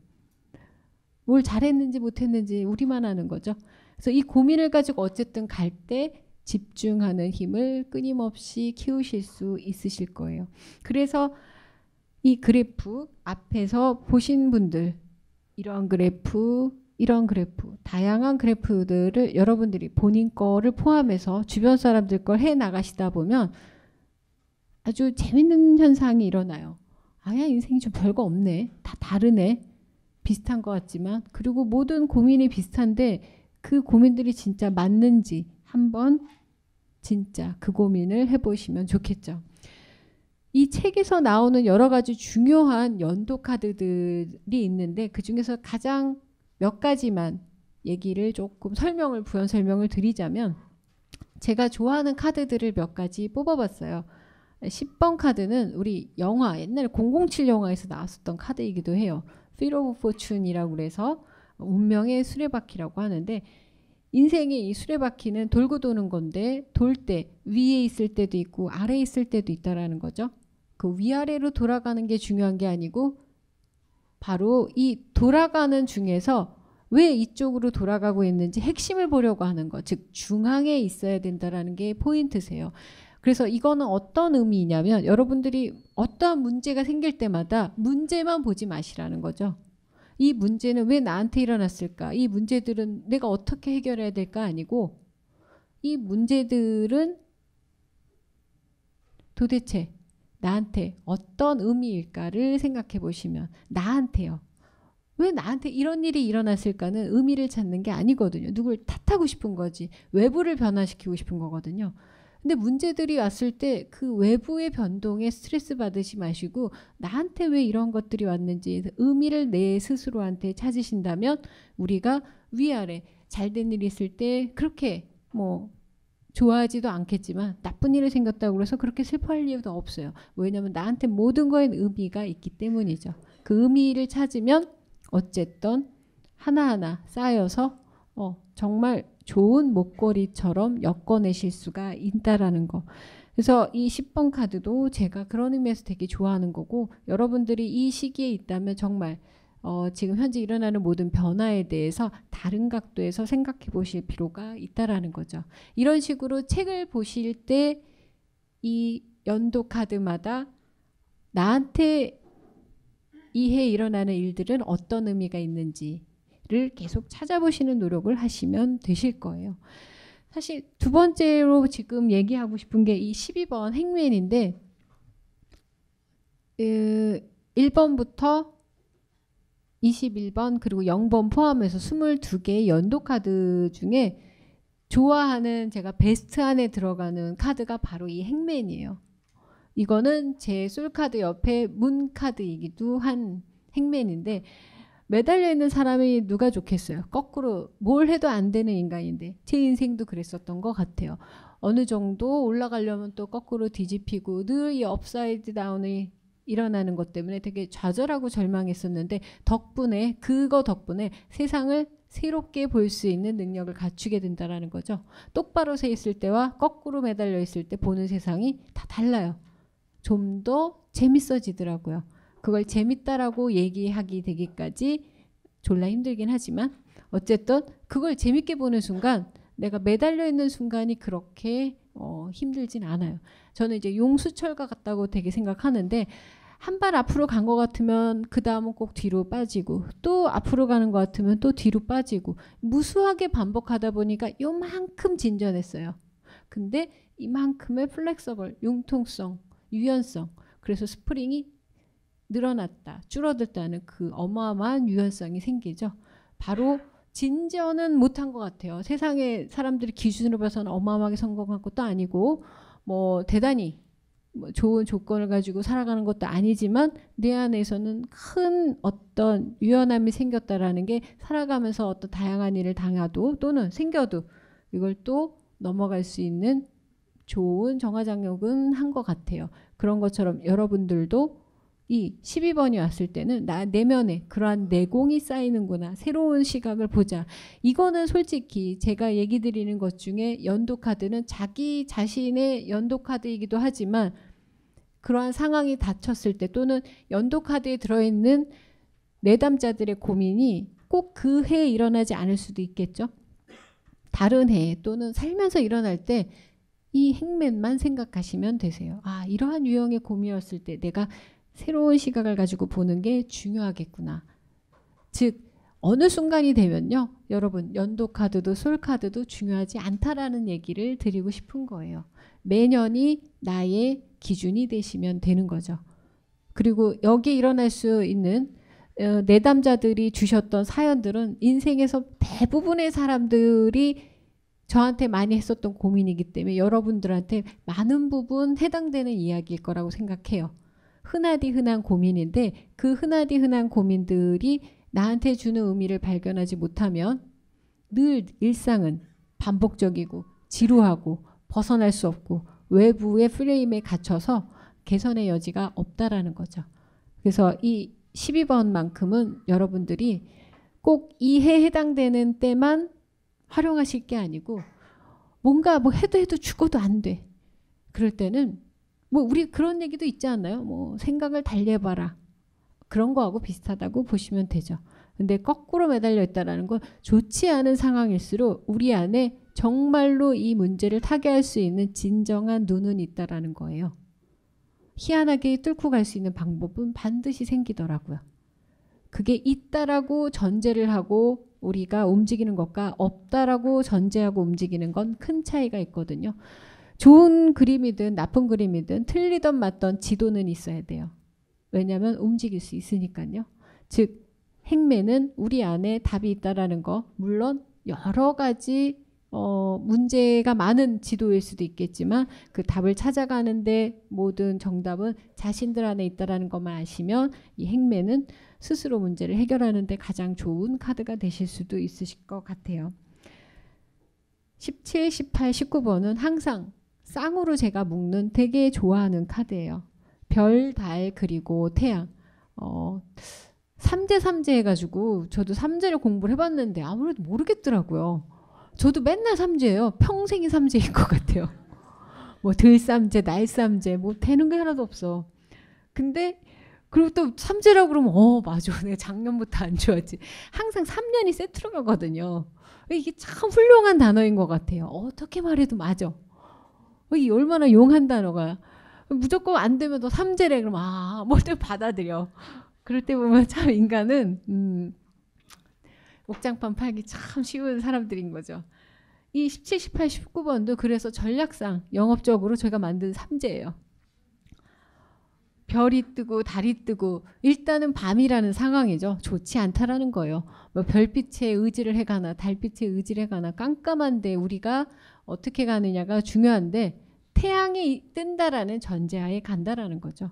뭘 잘했는지 못했는지 우리만 아는 거죠. 그래서 이 고민을 가지고 어쨌든 갈 때 집중하는 힘을 끊임없이 키우실 수 있으실 거예요. 그래서 이 그래프 앞에서 보신 분들 이런 그래프 이런 그래프 다양한 그래프들을 여러분들이 본인 거를 포함해서 주변 사람들 걸 해 나가시다 보면 아주 재밌는 현상이 일어나요. 아야 인생이 좀 별거 없네. 다 다르네. 비슷한 것 같지만 그리고 모든 고민이 비슷한데 그 고민들이 진짜 맞는지 한번 진짜 그 고민을 해보시면 좋겠죠. 이 책에서 나오는 여러 가지 중요한 연도 카드들이 있는데 그 중에서 가장 몇 가지만 얘기를 조금 설명을 부연 설명을 드리자면 제가 좋아하는 카드들을 몇 가지 뽑아봤어요. 10번 카드는 우리 영화 옛날 007 영화에서 나왔었던 카드이기도 해요. Fear of Fortune이라고 그래서 운명의 수레바퀴라고 하는데 인생의 이 수레바퀴는 돌고 도는 건데 돌 때 위에 있을 때도 있고 아래에 있을 때도 있다라는 거죠. 그 위아래로 돌아가는 게 중요한 게 아니고 바로 이 돌아가는 중에서 왜 이쪽으로 돌아가고 있는지 핵심을 보려고 하는 거, 즉 중앙에 있어야 된다라는 게 포인트세요. 그래서 이거는 어떤 의미이냐면 여러분들이 어떠한 문제가 생길 때마다 문제만 보지 마시라는 거죠. 이 문제는 왜 나한테 일어났을까? 이 문제들은 내가 어떻게 해결해야 될까? 아니고 이 문제들은 도대체 나한테 어떤 의미일까를 생각해 보시면 나한테요. 왜 나한테 이런 일이 일어났을까는 의미를 찾는 게 아니거든요. 누굴 탓하고 싶은 거지. 외부를 변화시키고 싶은 거거든요. 근데 문제들이 왔을 때 그 외부의 변동에 스트레스 받으시 마시고 나한테 왜 이런 것들이 왔는지 의미를 내 스스로한테 찾으신다면 우리가 위아래 잘된 일이 있을 때 그렇게 뭐 좋아하지도 않겠지만 나쁜 일이 생겼다고 해서 그렇게 슬퍼할 이유도 없어요. 왜냐하면 나한테 모든 거엔 의미가 있기 때문이죠. 그 의미를 찾으면 어쨌든 하나하나 쌓여서 어, 정말 좋은 목걸이처럼 엮어내실 수가 있다라는 거. 그래서 이 10번 카드도 제가 그런 의미에서 되게 좋아하는 거고 여러분들이 이 시기에 있다면 정말 어, 지금 현재 일어나는 모든 변화에 대해서 다른 각도에서 생각해 보실 필요가 있다라는 거죠. 이런 식으로 책을 보실 때 이 연도 카드마다 나한테 이해 일어나는 일들은 어떤 의미가 있는지 를 계속 찾아보시는 노력을 하시면 되실 거예요. 사실 두 번째로 지금 얘기하고 싶은 게 이 12번 행맨인데 1번부터 그 21번 그리고 0번 포함해서 22개의 연도 카드 중에 좋아하는 제가 베스트 안에 들어가는 카드가 바로 이 행맨이에요. 이거는 제 솔카드 옆에 문 카드이기도 한 행맨인데 매달려 있는 사람이 누가 좋겠어요. 거꾸로 뭘 해도 안 되는 인간인데 제 인생도 그랬었던 것 같아요. 어느 정도 올라가려면 또 거꾸로 뒤집히고 늘 이 업사이드 다운이 일어나는 것 때문에 되게 좌절하고 절망했었는데 덕분에 그거 덕분에 세상을 새롭게 볼 수 있는 능력을 갖추게 된다라는 거죠. 똑바로 서 있을 때와 거꾸로 매달려 있을 때 보는 세상이 다 달라요. 좀 더 재밌어지더라고요. 그걸 재밌다라고 얘기하기 되기까지 졸라 힘들긴 하지만 어쨌든 그걸 재밌게 보는 순간 내가 매달려 있는 순간이 그렇게 어, 힘들진 않아요. 저는 이제 용수철과 같다고 되게 생각하는데 한 발 앞으로 간 것 같으면 그 다음은 꼭 뒤로 빠지고 또 앞으로 가는 것 같으면 또 뒤로 빠지고 무수하게 반복하다 보니까 요만큼 진전했어요. 근데 이만큼의 플렉서블, 융통성, 유연성 그래서 스프링이 늘어났다, 줄어들다는 그 어마어마한 유연성이 생기죠. 바로 진전은 못한 것 같아요. 세상에 사람들이 기준으로 봐서는 어마어마하게 성공한 것도 아니고 뭐 대단히 뭐 좋은 조건을 가지고 살아가는 것도 아니지만 내 안에서는 큰 어떤 유연함이 생겼다라는 게 살아가면서 어떤 다양한 일을 당해도 또는 생겨도 이걸 또 넘어갈 수 있는 좋은 정화장력은 한 것 같아요. 그런 것처럼 여러분들도 이 12번이 왔을 때는 나 내면에 그러한 내공이 쌓이는구나. 새로운 시각을 보자. 이거는 솔직히 제가 얘기 드리는 것 중에 연도 카드는 자기 자신의 연도 카드이기도 하지만 그러한 상황이 닥쳤을 때 또는 연도 카드에 들어 있는 내담자들의 고민이 꼭 그 해에 일어나지 않을 수도 있겠죠. 다른 해 또는 살면서 일어날 때 이 행맨만 생각하시면 되세요. 아, 이러한 유형의 고민이었을 때 내가 새로운 시각을 가지고 보는 게 중요하겠구나. 즉 어느 순간이 되면요. 여러분, 연도 카드도 솔 카드도 중요하지 않다라는 얘기를 드리고 싶은 거예요. 매년이 나의 기준이 되시면 되는 거죠. 그리고 여기에 일어날 수 있는 어, 내담자들이 주셨던 사연들은 인생에서 대부분의 사람들이 저한테 많이 했었던 고민이기 때문에 여러분들한테 많은 부분 해당되는 이야기일 거라고 생각해요. 흔하디 흔한 고민인데 그 흔하디 흔한 고민들이 나한테 주는 의미를 발견하지 못하면 늘 일상은 반복적이고 지루하고 벗어날 수 없고 외부의 프레임에 갇혀서 개선의 여지가 없다라는 거죠. 그래서 이 12번만큼은 여러분들이 꼭이해 해당되는 때만 활용하실 게 아니고 뭔가 뭐 해도 해도 죽어도 안 돼. 그럴 때는 뭐 우리 그런 얘기도 있지 않나요? 뭐 생각을 달래봐라. 그런 거하고 비슷하다고 보시면 되죠. 근데 거꾸로 매달려 있다라는 건 좋지 않은 상황일수록 우리 안에 정말로 이 문제를 타개할 수 있는 진정한 눈은 있다라는 거예요. 희한하게 뚫고 갈 수 있는 방법은 반드시 생기더라고요. 그게 있다라고 전제를 하고 우리가 움직이는 것과 없다라고 전제하고 움직이는 건 큰 차이가 있거든요. 좋은 그림이든 나쁜 그림이든 틀리든맞든 지도는 있어야 돼요. 왜냐하면 움직일 수 있으니까요. 즉 행매는 우리 안에 답이 있다라는 거 물론 여러 가지 어, 문제가 많은 지도일 수도 있겠지만 그 답을 찾아가는데 모든 정답은 자신들 안에 있다라는 것만 아시면 이 행매는 스스로 문제를 해결하는 데 가장 좋은 카드가 되실 수도 있으실 것 같아요. 17, 18, 19번은 항상 쌍으로 제가 묶는 되게 좋아하는 카드예요. 별, 달, 그리고 태양. 어, 3제, 3제 해가지고 저도 삼재를 공부를 해봤는데 아무래도 모르겠더라고요. 저도 맨날 삼재예요 평생이 삼재인것 같아요. 뭐들삼재날삼재뭐 되는 게 하나도 없어. 근데 그리고 또 삼재라고 그러면 어 맞아 내 작년부터 안 좋았지 항상 3년이 세트로 가거든요 이게 참 훌륭한 단어인 것 같아요 어떻게 말해도 맞아 어, 이 얼마나 용한 단어가 무조건 안 되면 너 삼재래 그럼 아 뭐든 받아들여. 그럴 때 보면 참 인간은 음, 옥장판 팔기 참 쉬운 사람들인 거죠. 이 17, 18, 19번도 그래서 전략상 영업적으로 저희가 만든 삼재예요. 별이 뜨고 달이 뜨고 일단은 밤이라는 상황이죠. 좋지 않다라는 거예요. 뭐 별빛에 의지를 해가나 달빛에 의지를 해가나 깜깜한데 우리가 어떻게 가느냐가 중요한데 태양이 뜬다라는 전제하에 간다라는 거죠.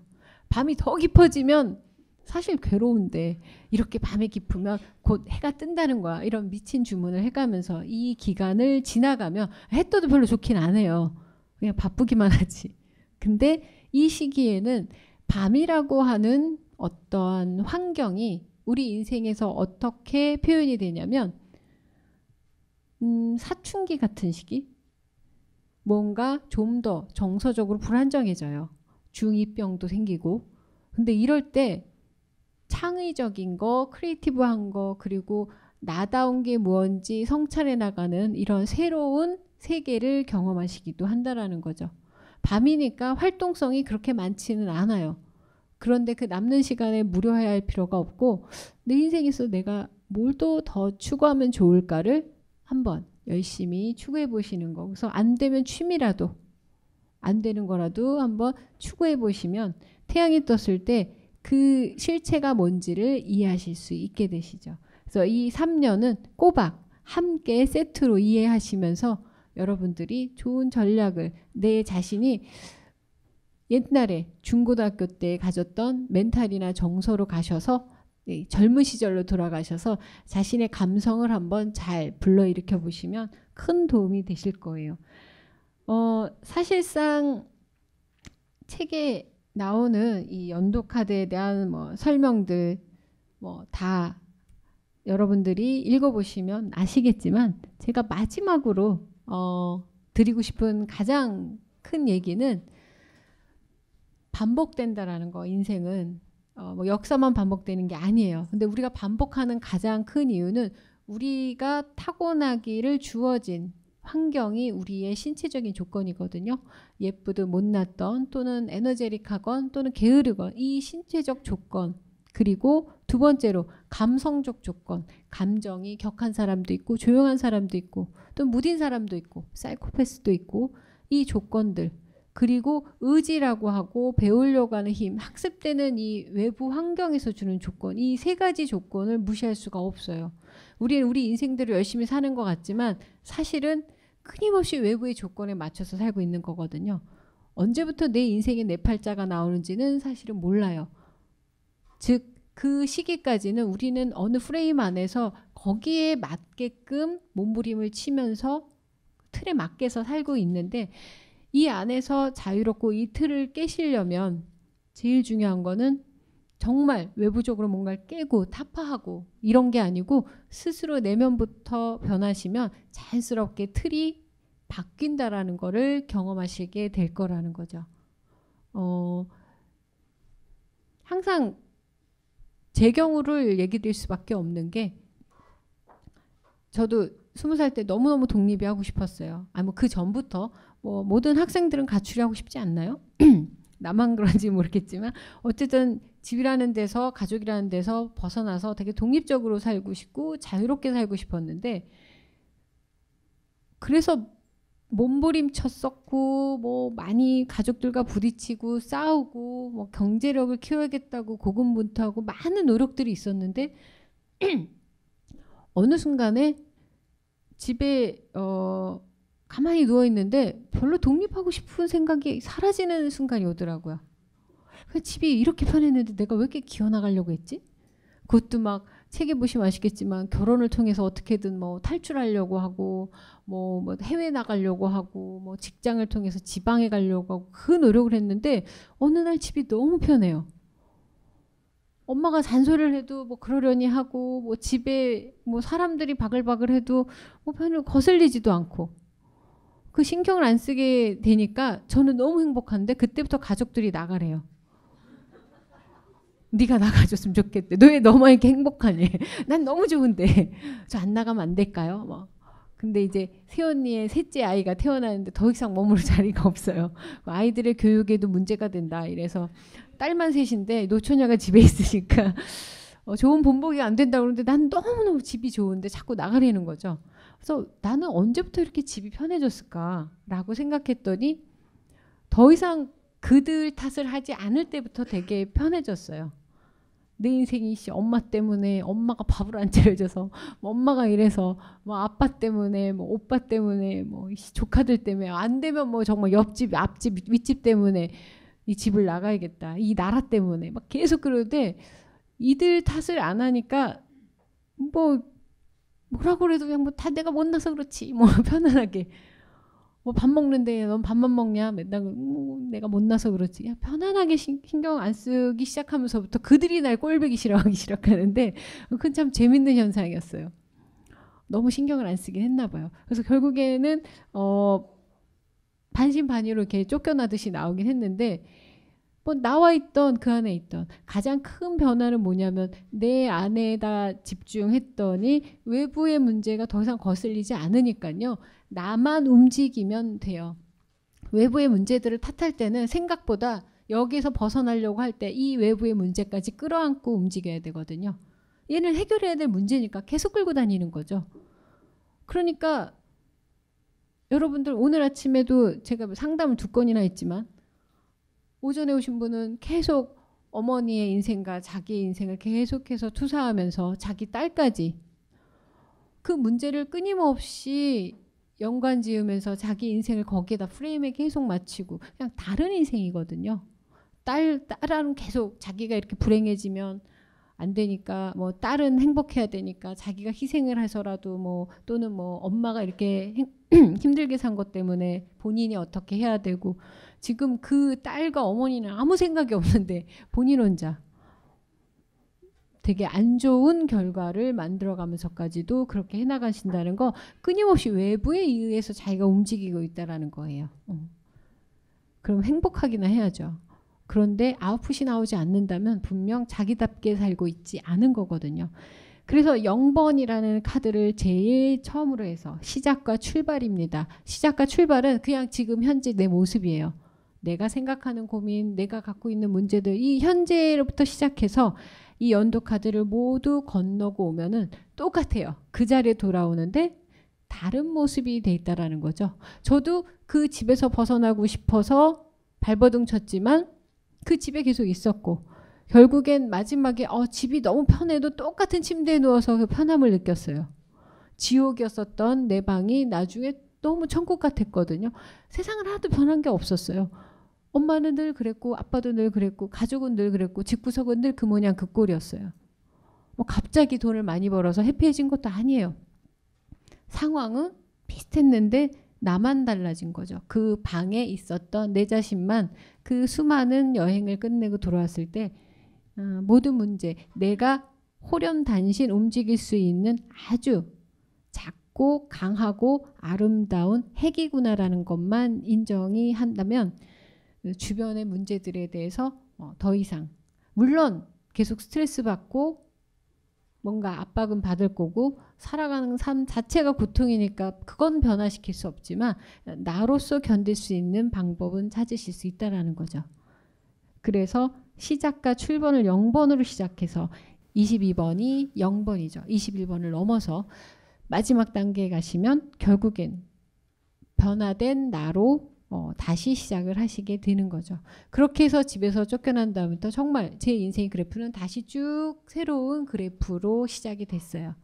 밤이 더 깊어지면 사실 괴로운데 이렇게 밤이 깊으면 곧 해가 뜬다는 거야. 이런 미친 주문을 해가면서 이 기간을 지나가면 해 떠도 별로 좋긴 안 해요. 그냥 바쁘기만 하지. 근데 이 시기에는 밤이라고 하는 어떠한 환경이 우리 인생에서 어떻게 표현이 되냐면 음, 사춘기 같은 시기 뭔가 좀 더 정서적으로 불안정해져요. 중이병도 생기고. 근데 이럴 때 창의적인 거, 크리에이티브한 거, 그리고 나다운 게 뭔지 성찰해 나가는 이런 새로운 세계를 경험하시기도 한다라는 거죠. 밤이니까 활동성이 그렇게 많지는 않아요. 그런데 그 남는 시간에 무료해야 할 필요가 없고 내 인생에서 내가 뭘 또 더 추구하면 좋을까를 한번 열심히 추구해 보시는 거. 그래서 안 되면 취미라도 안 되는 거라도 한번 추구해 보시면 태양이 떴을 때 그 실체가 뭔지를 이해하실 수 있게 되시죠. 그래서 이 3년은 꼬박 함께 세트로 이해하시면서 여러분들이 좋은 전략을 내 자신이 옛날에 중고등학교 때 가졌던 멘탈이나 정서로 가셔서 젊은 시절로 돌아가셔서 자신의 감성을 한번 잘 불러일으켜 보시면 큰 도움이 되실 거예요. 어, 사실상 책에 나오는 이 연도 카드에 대한 뭐 설명들 뭐 다 여러분들이 읽어보시면 아시겠지만 제가 마지막으로 어, 드리고 싶은 가장 큰 얘기는 반복된다라는 거 인생은 어, 뭐 역사만 반복되는 게 아니에요. 근데 우리가 반복하는 가장 큰 이유는 우리가 타고나기를 주어진 환경이 우리의 신체적인 조건이거든요. 예쁘든 못났던 또는 에너제릭하건 또는 게으르건 이 신체적 조건 그리고 두 번째로 감성적 조건 감정이 격한 사람도 있고 조용한 사람도 있고 또 무딘 사람도 있고 사이코패스도 있고 이 조건들 그리고 의지라고 하고 배우려고 하는 힘, 학습되는 이 외부 환경에서 주는 조건, 이 세 가지 조건을 무시할 수가 없어요. 우리는 우리 인생대로 열심히 사는 것 같지만 사실은 끊임없이 외부의 조건에 맞춰서 살고 있는 거거든요. 언제부터 내 인생의 내 네 팔자가 나오는지는 사실은 몰라요. 즉, 그 시기까지는 우리는 어느 프레임 안에서 거기에 맞게끔 몸부림을 치면서 틀에 맞게서 살고 있는데 이 안에서 자유롭고 이 틀을 깨시려면 제일 중요한 거는 정말 외부적으로 뭔가를 깨고 타파하고 이런 게 아니고 스스로 내면부터 변하시면 자연스럽게 틀이 바뀐다라는 거를 경험하시게 될 거라는 거죠. 어, 항상 제 경우를 얘기 드릴 수밖에 없는 게 저도 스무 살 때 너무너무 독립이 하고 싶었어요. 아뭐그 전부터 뭐 모든 학생들은 가출하고 싶지 않나요? 나만 그런지 모르겠지만 어쨌든 집이라는 데서 가족이라는 데서 벗어나서 되게 독립적으로 살고 싶고 자유롭게 살고 싶었는데 그래서 몸부림쳤었고 뭐 많이 가족들과 부딪히고 싸우고 뭐 경제력을 키워야겠다고 고군분투하고 많은 노력들이 있었는데 어느 순간에 집에 어 가만히 누워 있는데 별로 독립하고 싶은 생각이 사라지는 순간이 오더라고요. 그 집이 이렇게 편했는데 내가 왜 이렇게 기어 나가려고 했지? 그것도 막 책에 보시면 아시겠지만 결혼을 통해서 어떻게든 뭐 탈출하려고 하고 뭐, 뭐 해외 나가려고 하고 뭐 직장을 통해서 지방에 가려고 하고 그 노력을 했는데 어느 날 집이 너무 편해요. 엄마가 잔소리를 해도 뭐 그러려니 하고 뭐 집에 뭐 사람들이 바글바글 해도 뭐 별로 거슬리지도 않고 그 신경을 안 쓰게 되니까 저는 너무 행복한데 그때부터 가족들이 나가래요. 네가 나가줬으면 좋겠대. 너 왜 너만 이렇게 행복하니? 난 너무 좋은데 저 안 나가면 안 될까요? 뭐. 근데 이제 세언니의 셋째 아이가 태어나는데 더 이상 머무를 자리가 없어요. 뭐 아이들의 교육에도 문제가 된다. 이래서 딸만 셋인데 노처녀가 집에 있으니까 어, 좋은 본보기가 안 된다 그러는데 난 너무너무 집이 좋은데 자꾸 나가려는 거죠. 그래서 나는 언제부터 이렇게 집이 편해졌을까라고 생각했더니 더 이상 그들 탓을 하지 않을 때부터 되게 편해졌어요. 내 인생이 씨 엄마 때문에 엄마가 밥을 안 차려줘서 뭐 엄마가 이래서 뭐 아빠 때문에 뭐 오빠 때문에 뭐 조카들 때문에 안 되면 뭐 정말 옆집 앞집 윗집 때문에 이 집을 나가야겠다 이 나라 때문에 막 계속 그러는데 이들 탓을 안 하니까 뭐 뭐라 그래도 그냥 뭐 다 내가 못나서 그렇지 뭐 편안하게 뭐 밥 먹는데 넌 밥만 먹냐 맨날 그 뭐 내가 못나서 그렇지 그냥 편안하게 신경 안 쓰기 시작하면서부터 그들이 날 꼴보기 싫어하기 시작하는데 어, 그건 참 재밌는 현상이었어요 너무 신경을 안 쓰긴 했나 봐요 그래서 결국에는 어 반신반의로 이렇게 쫓겨나듯이 나오긴 했는데 뭐 나와 있던 그 안에 있던 가장 큰 변화는 뭐냐면 내 안에다 집중했더니 외부의 문제가 더 이상 거슬리지 않으니까요. 나만 움직이면 돼요. 외부의 문제들을 탓할 때는 생각보다 여기서 벗어나려고 할 때 이 외부의 문제까지 끌어안고 움직여야 되거든요. 얘는 해결해야 될 문제니까 계속 끌고 다니는 거죠. 그러니까 여러분들 오늘 아침에도 제가 상담을 두 건이나 했지만 오전에 오신 분은 계속 어머니의 인생과 자기의 인생을 계속해서 투사하면서 자기 딸까지 그 문제를 끊임없이 연관 지으면서 자기 인생을 거기에다 프레임에 계속 맞추고 그냥 다른 인생이거든요. 딸 딸은 계속 자기가 이렇게 불행해지면 안 되니까 뭐 딸은 행복해야 되니까 자기가 희생을 해서라도 뭐 또는 뭐 엄마가 이렇게 힘들게 산 것 때문에 본인이 어떻게 해야 되고 지금 그 딸과 어머니는 아무 생각이 없는데 본인 혼자 되게 안 좋은 결과를 만들어가면서까지도 그렇게 해나가신다는 거 끊임없이 외부에 의해서 자기가 움직이고 있다라는 거예요. 어. 그럼 행복하기나 해야죠. 그런데 아웃풋이 나오지 않는다면 분명 자기답게 살고 있지 않은 거거든요. 그래서 0번이라는 카드를 제일 처음으로 해서 시작과 출발입니다. 시작과 출발은 그냥 지금 현재 내 모습이에요. 내가 생각하는 고민, 내가 갖고 있는 문제들, 이 현재로부터 시작해서 이 연도 카드를 모두 건너고 오면은 똑같아요. 그 자리에 돌아오는데 다른 모습이 돼 있다라는 거죠. 저도 그 집에서 벗어나고 싶어서 발버둥 쳤지만 그 집에 계속 있었고 결국엔 마지막에 어 집이 너무 편해도 똑같은 침대에 누워서 그 편함을 느꼈어요. 지옥이었었던 내 방이 나중에 너무 천국 같았거든요. 세상은 하나도 변한 게 없었어요. 엄마는 늘 그랬고 아빠도 늘 그랬고 가족은 늘 그랬고 집구석은 늘 그 모양 그 꼴이었어요. 뭐 갑자기 돈을 많이 벌어서 해피해진 것도 아니에요. 상황은 비슷했는데 나만 달라진 거죠. 그 방에 있었던 내 자신만 그 수많은 여행을 끝내고 돌아왔을 때 어, 모든 문제 내가 호련단신 움직일 수 있는 아주 작고 강하고 아름다운 핵이구나라는 것만 인정이 한다면 주변의 문제들에 대해서 어, 더 이상 물론 계속 스트레스 받고 뭔가 압박은 받을 거고 살아가는 삶 자체가 고통이니까 그건 변화시킬 수 없지만 나로서 견딜 수 있는 방법은 찾으실 수 있다라는 거죠. 그래서 시작과 출번을 0번으로 시작해서 22번이 0번이죠. 21번을 넘어서 마지막 단계에 가시면 결국엔 변화된 나로 어, 다시 시작을 하시게 되는 거죠. 그렇게 해서 집에서 쫓겨난 다음부터 정말 제 인생 그래프는 다시 쭉 새로운 그래프로 시작이 됐어요.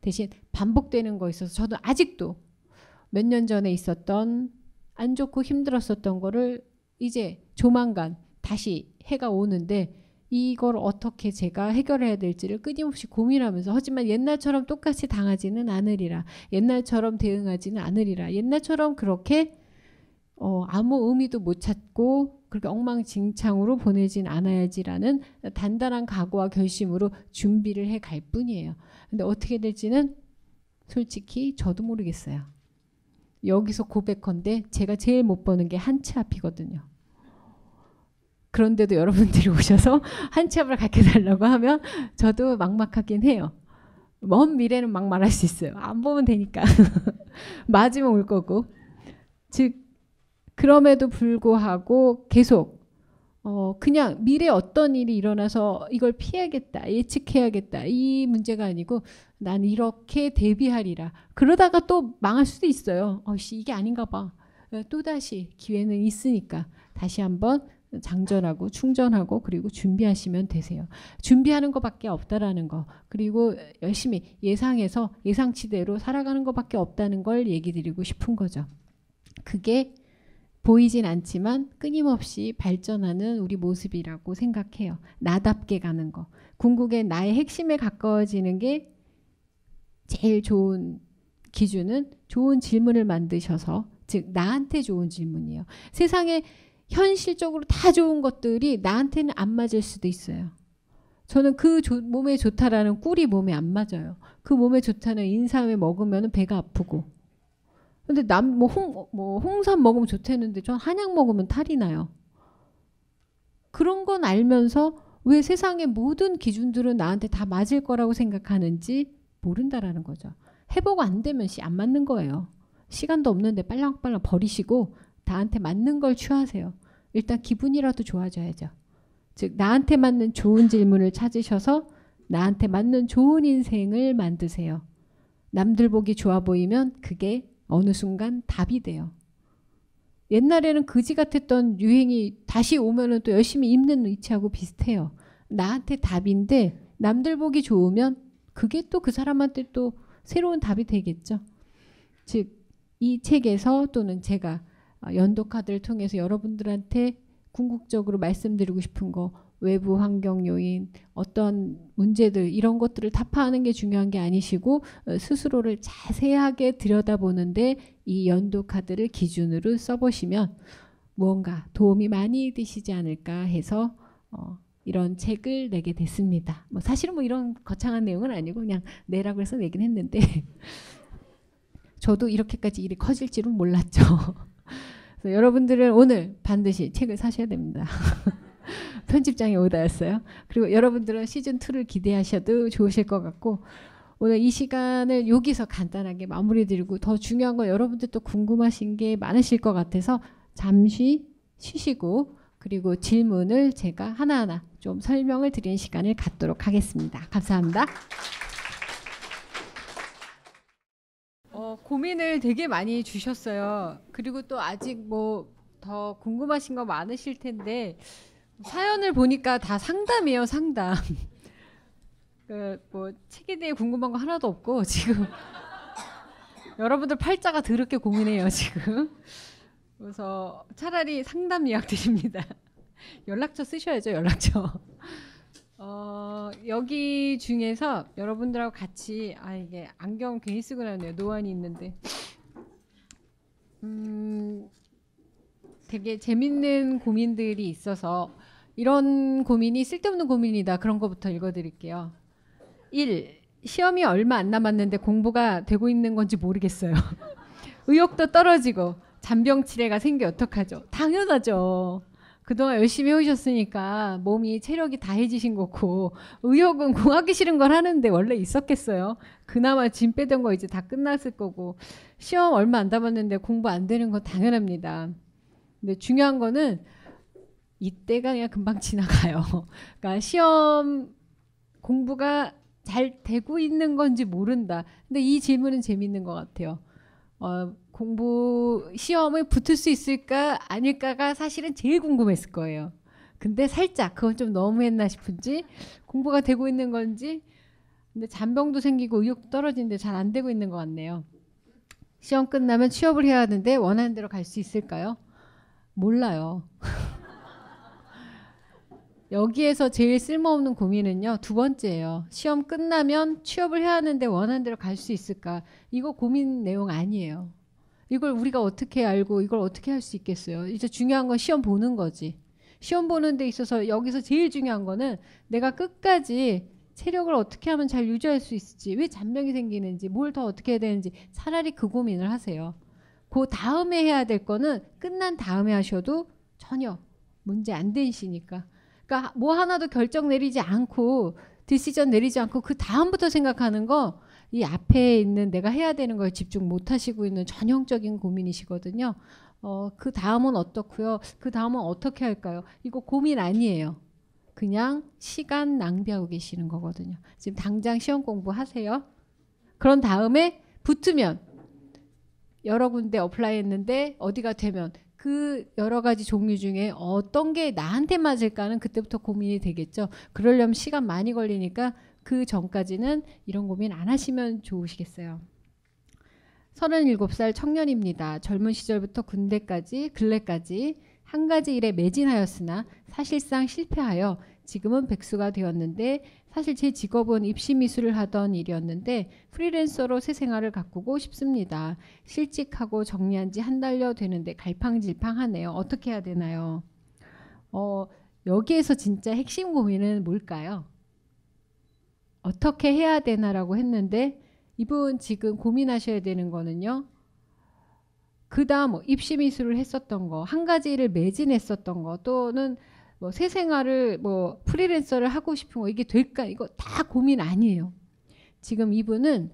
대신 반복되는 거 있어서 저도 아직도 몇 년 전에 있었던 안 좋고 힘들었었던 거를 이제 조만간 다시 해가 오는데 이걸 어떻게 제가 해결해야 될지를 끊임없이 고민하면서 하지만 옛날처럼 똑같이 당하지는 않으리라 옛날처럼 대응하지는 않으리라 옛날처럼 그렇게 어, 아무 의미도 못 찾고 그렇게 엉망진창으로 보내진 않아야지라는 단단한 각오와 결심으로 준비를 해 갈 뿐이에요. 근데 어떻게 될지는 솔직히 저도 모르겠어요. 여기서 고백컨대 제가 제일 못 보는 게 한치 앞이거든요. 그런데도 여러분들이 오셔서 한치 앞을 갖게 달라고 하면 저도 막막하긴 해요. 먼 미래는 막 말할 수 있어요. 안 보면 되니까. 맞으면 올 거고. 즉 그럼에도 불구하고 계속 어, 그냥 미래 어떤 일이 일어나서 이걸 피해야겠다, 예측해야겠다, 이 문제가 아니고 난 이렇게 대비하리라. 그러다가 또 망할 수도 있어요. 어씨, 이게 아닌가 봐. 어, 또다시 기회는 있으니까 다시 한번 장전하고 충전하고 그리고 준비하시면 되세요. 준비하는 것밖에 없다라는 거 그리고 열심히 예상해서 예상치대로 살아가는 것밖에 없다는 걸 얘기 드리고 싶은 거죠. 그게 보이진 않지만 끊임없이 발전하는 우리 모습이라고 생각해요. 나답게 가는 거. 궁극의 나의 핵심에 가까워지는 게 제일 좋은 기준은 좋은 질문을 만드셔서 즉 나한테 좋은 질문이에요. 세상에 현실적으로 다 좋은 것들이 나한테는 안 맞을 수도 있어요. 저는 그 조, 몸에 좋다라는 꿀이 몸에 안 맞아요. 그 몸에 좋다는 인삼을 먹으면 배가 아프고 근데 남뭐 홍, 뭐 홍삼 먹으면 좋다는데 전 한약 먹으면 탈이 나요. 그런 건 알면서 왜 세상의 모든 기준들은 나한테 다 맞을 거라고 생각하는지 모른다라는 거죠. 해보고 안 되면 씨 안 맞는 거예요. 시간도 없는데 빨랑빨랑 버리시고 나한테 맞는 걸 취하세요. 일단 기분이라도 좋아져야죠. 즉 나한테 맞는 좋은 질문을 찾으셔서 나한테 맞는 좋은 인생을 만드세요. 남들 보기 좋아 보이면 그게 어느 순간 답이 돼요. 옛날에는 그지 같았던 유행이 다시 오면은 또 열심히 입는 위치하고 비슷해요. 나한테 답인데 남들 보기 좋으면 그게 또 그 사람한테 또 새로운 답이 되겠죠. 즉, 이 책에서 또는 제가 연도카드를 통해서 여러분들한테 궁극적으로 말씀드리고 싶은 거 외부 환경 요인, 어떤 문제들 이런 것들을 타 파하는 게 중요한 게 아니시고 어, 스스로를 자세하게 들여다보는데 이 연도 카드를 기준으로 써보시면 무언가 도움이 많이 되시지 않을까 해서 어, 이런 책을 내게 됐습니다. 뭐 사실은 뭐 이런 거창한 내용은 아니고 그냥 내라고 해서 내긴 했는데 저도 이렇게까지 일이 커질 줄은 몰랐죠. 여러분들은 오늘 반드시 책을 사셔야 됩니다. 편집장의 오다였어요. 그리고 여러분들은 시즌 2를 기대하셔도 좋으실 것 같고 오늘 이 시간을 여기서 간단하게 마무리드리고 더 중요한 건 여러분들 또 궁금하신 게 많으실 것 같아서 잠시 쉬시고 그리고 질문을 제가 하나하나 좀 설명을 드리는 시간을 갖도록 하겠습니다. 감사합니다. 어, 고민을 되게 많이 주셨어요. 그리고 또 아직 뭐 더 궁금하신 거 많으실 텐데 사연을 보니까 다 상담이에요, 상담. 그뭐 책에 대해 궁금한 거 하나도 없고 지금 여러분들 팔자가 더럽게 고민해요 지금. 그래서 차라리 상담 예약 드립니다. 연락처 쓰셔야죠 연락처. 어, 여기 중에서 여러분들하고 같이 아 이게 안경 괜히 쓰고 나네요 노안이 있는데. 음, 되게 재밌는 고민들이 있어서 이런 고민이 쓸데없는 고민이다. 그런 것부터 읽어드릴게요. 1. 시험이 얼마 안 남았는데 공부가 되고 있는 건지 모르겠어요. 의욕도 떨어지고 잔병치레가 생겨 어떡하죠? 당연하죠. 그동안 열심히 해오셨으니까 몸이 체력이 다해지신 거고 의욕은 공하기 싫은 걸 하는데 원래 있었겠어요. 그나마 짐 빼던 거 이제 다 끝났을 거고 시험 얼마 안 남았는데 공부 안 되는 건 당연합니다. 근데 중요한 거는 이때가 그냥 금방 지나가요. 그러니까 시험 공부가 잘 되고 있는 건지 모른다. 근데 이 질문은 재밌는 것 같아요. 어, 공부 시험에 붙을 수 있을까 아닐까가 사실은 제일 궁금했을 거예요. 근데 살짝 그건 좀 너무했나 싶은지 공부가 되고 있는 건지 근데 잔병도 생기고 의욕도 떨어지는데 잘 안 되고 있는 것 같네요. 시험 끝나면 취업을 해야 하는데 원하는 대로 갈 수 있을까요? 몰라요. 여기에서 제일 쓸모없는 고민은요. 두 번째예요. 시험 끝나면 취업을 해야 하는데 원하는 대로 갈 수 있을까? 이거 고민 내용 아니에요. 이걸 우리가 어떻게 알고 이걸 어떻게 할 수 있겠어요? 이제 중요한 건 시험 보는 거지. 시험 보는 데 있어서 여기서 제일 중요한 거는 내가 끝까지 체력을 어떻게 하면 잘 유지할 수 있을지, 왜 잔병이 생기는지, 뭘 더 어떻게 해야 되는지 차라리 그 고민을 하세요. 그 다음에 해야 될 거는 끝난 다음에 하셔도 전혀 문제 안 되시니까 그러니까 뭐 하나도 결정 내리지 않고 디시전 내리지 않고 그 다음부터 생각하는 거 이 앞에 있는 내가 해야 되는 걸 집중 못 하시고 있는 전형적인 고민이시거든요. 어, 그 다음은 어떻고요? 그 다음은 어떻게 할까요? 이거 고민 아니에요. 그냥 시간 낭비하고 계시는 거거든요. 지금 당장 시험 공부하세요. 그런 다음에 붙으면 여러 군데 어플라이 했는데 어디가 되면 그 여러 가지 종류 중에 어떤 게 나한테 맞을까는 그때부터 고민이 되겠죠. 그러려면 시간 많이 걸리니까 그 전까지는 이런 고민 안 하시면 좋으시겠어요. 37살 청년입니다. 젊은 시절부터 군대까지, 근래까지 한 가지 일에 매진하였으나 사실상 실패하여 지금은 백수가 되었는데 사실 제 직업은 입시 미술을 하던 일이었는데 프리랜서로 새 생활을 가꾸고 싶습니다. 실직하고 정리한 지 한 달여 되는데 갈팡질팡하네요. 어떻게 해야 되나요? 어, 여기에서 진짜 핵심 고민은 뭘까요? 어떻게 해야 되나라고 했는데 이분 지금 고민하셔야 되는 거는요. 그다음 뭐 입시 미술을 했었던 거, 한 가지 를 매진했었던 거 또는 뭐새 생활을 뭐 프리랜서를 하고 싶은 거 이게 될까 이거 다 고민 아니에요. 지금 이분은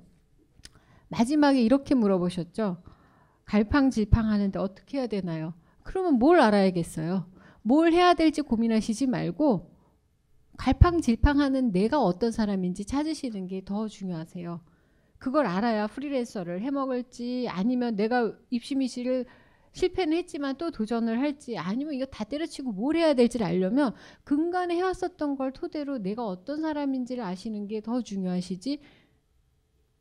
마지막에 이렇게 물어보셨죠. 갈팡질팡 하는데 어떻게 해야 되나요? 그러면 뭘 알아야겠어요? 뭘 해야 될지 고민하시지 말고 갈팡질팡하는 내가 어떤 사람인지 찾으시는 게 더 중요하세요. 그걸 알아야 프리랜서를 해먹을지 아니면 내가 입시미시를 실패는 했지만 또 도전을 할지 아니면 이거 다 때려치고 뭘 해야 될지를 알려면 근간에 해왔었던 걸 토대로 내가 어떤 사람인지를 아시는 게 더 중요하시지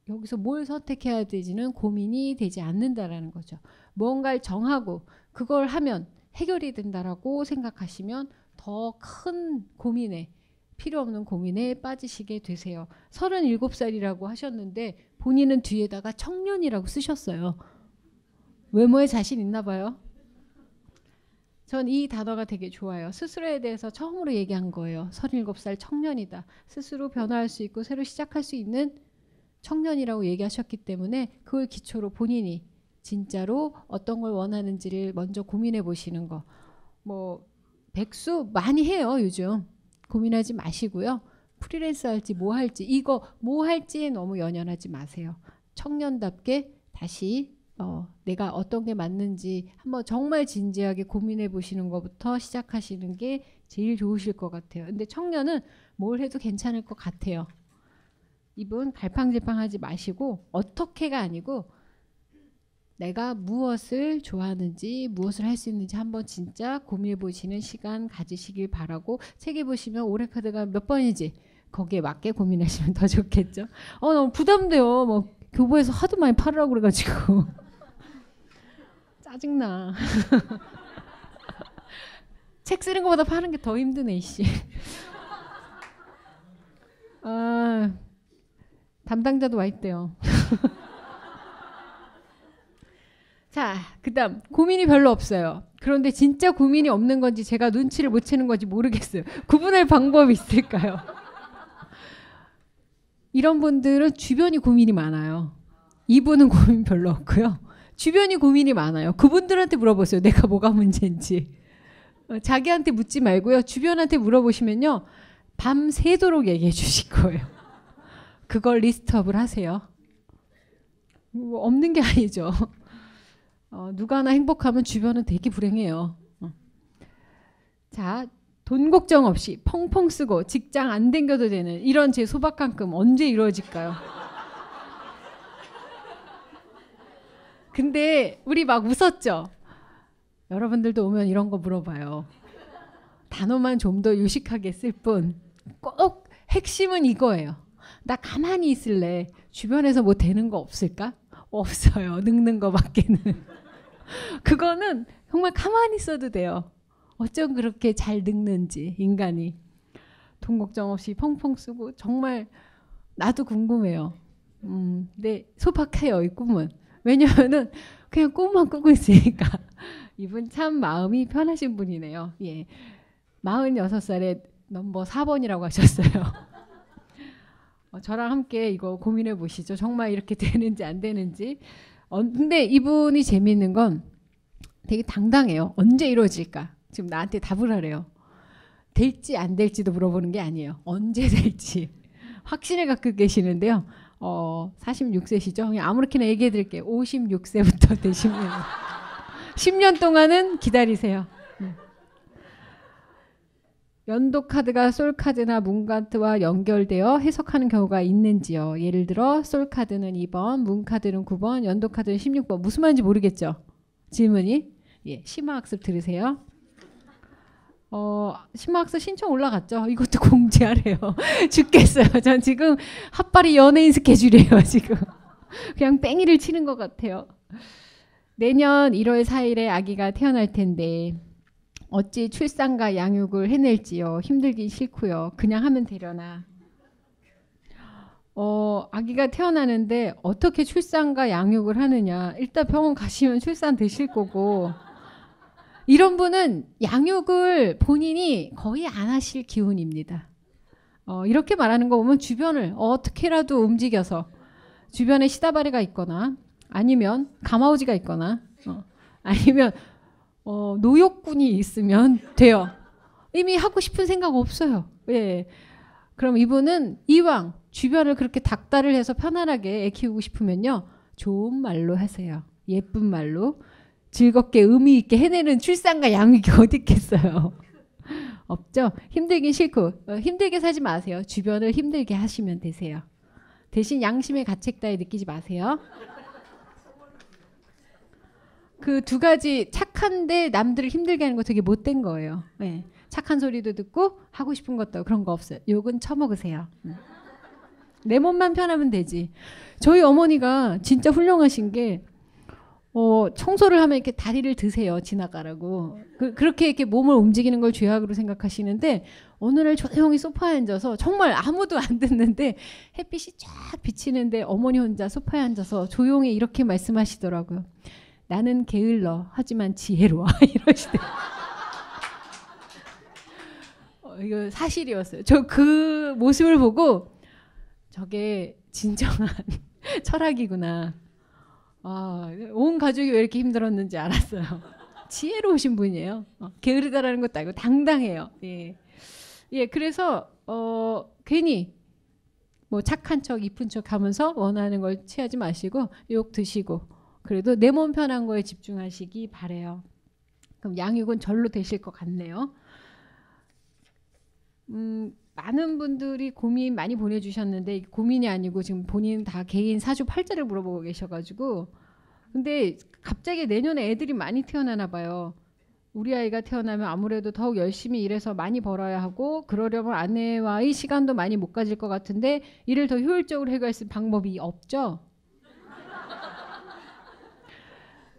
여기서 뭘 선택해야 되지는 고민이 되지 않는다라는 거죠. 뭔가를 정하고 그걸 하면 해결이 된다라고 생각하시면 더 큰 고민에 필요 없는 고민에 빠지시게 되세요. 37살이라고 하셨는데 본인은 뒤에다가 청년이라고 쓰셨어요. 외모에 자신 있나 봐요. 전 이 단어가 되게 좋아요. 스스로에 대해서 처음으로 얘기한 거예요. 37살 청년이다. 스스로 변화할 수 있고 새로 시작할 수 있는 청년이라고 얘기하셨기 때문에 그걸 기초로 본인이 진짜로 어떤 걸 원하는지를 먼저 고민해 보시는 거. 뭐 백수 많이 해요, 요즘. 고민하지 마시고요. 프리랜서 할지 뭐 할지 이거 뭐 할지에 너무 연연하지 마세요. 청년답게 다시 어, 내가 어떤 게 맞는지 한번 정말 진지하게 고민해 보시는 것부터 시작하시는 게 제일 좋으실 것 같아요. 근데 청년은 뭘 해도 괜찮을 것 같아요. 이분 갈팡질팡하지 마시고 어떻게가 아니고 내가 무엇을 좋아하는지 무엇을 할 수 있는지 한번 진짜 고민해 보시는 시간 가지시길 바라고 책에 보시면 올해 카드가 몇 번인지 거기에 맞게 고민하시면 더 좋겠죠. 어 너무 부담돼요. 뭐 교보에서 하도 많이 팔으라고 그래가지고. 짜증나. 책 쓰는 것보다 파는 게 더 힘드네 이씨. 아, 담당자도 와 있대요. 자, 그다음 고민이 별로 없어요. 그런데 진짜 고민이 없는 건지 제가 눈치를 못 채는 건지 모르겠어요. 구분할 방법이 있을까요? 이런 분들은 주변이 고민이 많아요. 이분은 고민 별로 없고요. 주변이 고민이 많아요. 그분들한테 물어보세요. 내가 뭐가 문제인지. 어, 자기한테 묻지 말고요. 주변한테 물어보시면요. 밤새도록 얘기해 주실 거예요. 그걸 리스트업을 하세요. 뭐 없는 게 아니죠. 어, 누가 하나 행복하면 주변은 되게 불행해요. 어. 자, 돈 걱정 없이 펑펑 쓰고 직장 안 댕겨도 되는 이런 제 소박한 꿈 언제 이루어질까요? 근데 우리 막 웃었죠. 여러분들도 오면 이런 거 물어봐요. 단어만 좀 더 유식하게 쓸 뿐 꼭 핵심은 이거예요. 나 가만히 있을래. 주변에서 뭐 되는 거 없을까? 없어요. 늙는 거밖에는. 그거는 정말 가만히 있어도 돼요. 어쩜 그렇게 잘 늙는지 인간이 돈 걱정 없이 펑펑 쓰고 정말 나도 궁금해요. 음, 근데 네, 소박해요 이 꿈은. 왜냐하면은 그냥 꿈만 꾸고 있으니까 이분 참 마음이 편하신 분이네요. 예. 46살에 넘버 4번이라고 하셨어요. 어, 저랑 함께 이거 고민해 보시죠. 정말 이렇게 되는지 안 되는지. 어, 근데 이분이 재미있는 건 되게 당당해요. 언제 이루어질까? 지금 나한테 답을 하래요. 될지 안 될지도 물어보는 게 아니에요. 언제 될지. 확신을 갖고 계시는데요. 어 46세시죠? 아무렇게나 얘기해 드릴게요. 56세부터 되시면 10년 동안은 기다리세요. 네. 연도 카드가 솔 카드나 문 카드와 연결되어 해석하는 경우가 있는지요. 예를 들어 솔 카드는 2번, 문 카드는 9번, 연도 카드는 16번. 무슨 말인지 모르겠죠? 질문이. 예, 심화 학습 들으세요. 어, 심화학사 신청 올라갔죠. 이것도 공지하래요. 죽겠어요. 전 지금 핫바리 연예인 스케줄이에요, 지금. 그냥 뺑이를 치는 것 같아요. 내년 1월 4일에 아기가 태어날 텐데, 어찌 출산과 양육을 해낼지요. 힘들긴 싫고요. 그냥 하면 되려나. 어, 아기가 태어나는데 어떻게 출산과 양육을 하느냐. 일단 병원 가시면 출산 되실 거고, 이런 분은 양육을 본인이 거의 안 하실 기운입니다. 어, 이렇게 말하는 거 보면 주변을 어떻게라도 움직여서 주변에 시다바리가 있거나 아니면 가마우지가 있거나 어, 아니면 어, 노역군이 있으면 돼요. 이미 하고 싶은 생각 없어요. 예. 그럼 이분은 이왕 주변을 그렇게 닥달을 해서 편안하게 애 키우고 싶으면요. 좋은 말로 하세요. 예쁜 말로 즐겁게 의미 있게 해내는 출산과 양육이 어디 있겠어요. 없죠? 힘들긴 싫고 어, 힘들게 사지 마세요. 주변을 힘들게 하시면 되세요. 대신 양심의 가책 따위 느끼지 마세요. 그 두 가지 착한데 남들을 힘들게 하는 거 되게 못된 거예요. 네. 착한 소리도 듣고 하고 싶은 것도 그런 거 없어요. 욕은 처먹으세요. 네. 내 몸만 편하면 되지. 저희 어머니가 진짜 훌륭하신 게 어, 청소를 하면 이렇게 다리를 드세요. 지나가라고. 그, 렇게 이렇게 몸을 움직이는 걸 죄악으로 생각하시는데 어느 날 조용히 소파에 앉아서 정말 아무도 안 듣는데 햇빛이 쫙 비치는데 어머니 혼자 소파에 앉아서 조용히 이렇게 말씀하시더라고요. 나는 게을러 하지만 지혜로워 이러시대. 어, 이거 사실이었어요. 저 그 모습을 보고 저게 진정한 철학이구나. 아, 온 가족이 왜 이렇게 힘들었는지 알았어요. 지혜로우신 분이에요. 어, 게으르다라는 것도 아니고 당당해요. 예. 예, 그래서 어, 괜히 뭐 착한 척, 이쁜 척 하면서 원하는 걸 취하지 마시고 욕 드시고 그래도 내 몸 편한 거에 집중하시기 바래요. 그럼 양육은 절로 되실 것 같네요. 음, 많은 분들이 고민 많이 보내주셨는데 고민이 아니고 지금 본인 다 개인 사주 팔자를 물어보고 계셔가지고 근데 갑자기 내년에 애들이 많이 태어나나 봐요. 우리 아이가 태어나면 아무래도 더욱 열심히 일해서 많이 벌어야 하고 그러려면 아내와의 시간도 많이 못 가질 것 같은데 이를 더 효율적으로 해결할 수 있는 방법이 없죠.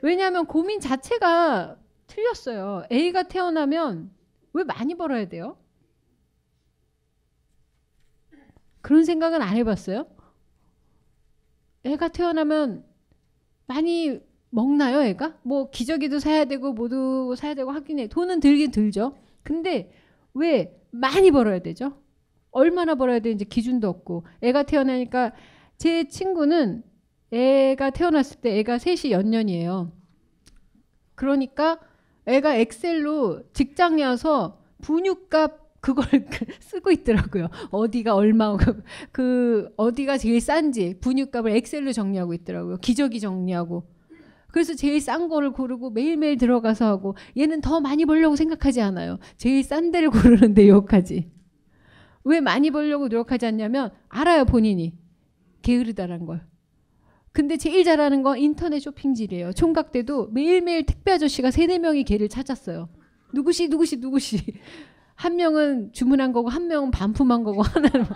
왜냐하면 고민 자체가 틀렸어요. A가 태어나면 왜 많이 벌어야 돼요? 그런 생각은 안 해봤어요? 애가 태어나면 많이 먹나요, 애가? 뭐 기저귀도 사야 되고 모두 사야 되고 하긴 해. 돈은 들긴 들죠. 근데 왜 많이 벌어야 되죠? 얼마나 벌어야 되는지 기준도 없고 애가 태어나니까 제 친구는 애가 태어났을 때 애가 셋이 연년이에요. 그러니까 애가 엑셀로 직장이어서 분유값 그걸 그 쓰고 있더라고요. 어디가 얼마그 어디가 제일 싼지 분유값을 엑셀로 정리하고 있더라고요. 기저귀 정리하고. 그래서 제일 싼 거를 고르고 매일매일 들어가서 하고 얘는 더 많이 벌려고 생각하지 않아요. 제일 싼 데를 고르는데 욕하지. 왜 많이 벌려고 노력하지 않냐면 알아요 본인이 게으르다란 걸. 근데 제일 잘하는 건 인터넷 쇼핑질이에요. 총각 때도 매일매일 택배 아저씨가 세 네 명이 걔를 찾았어요. 누구시 누구시 누구시 한 명은 주문한 거고 한 명은 반품한 거고 하나는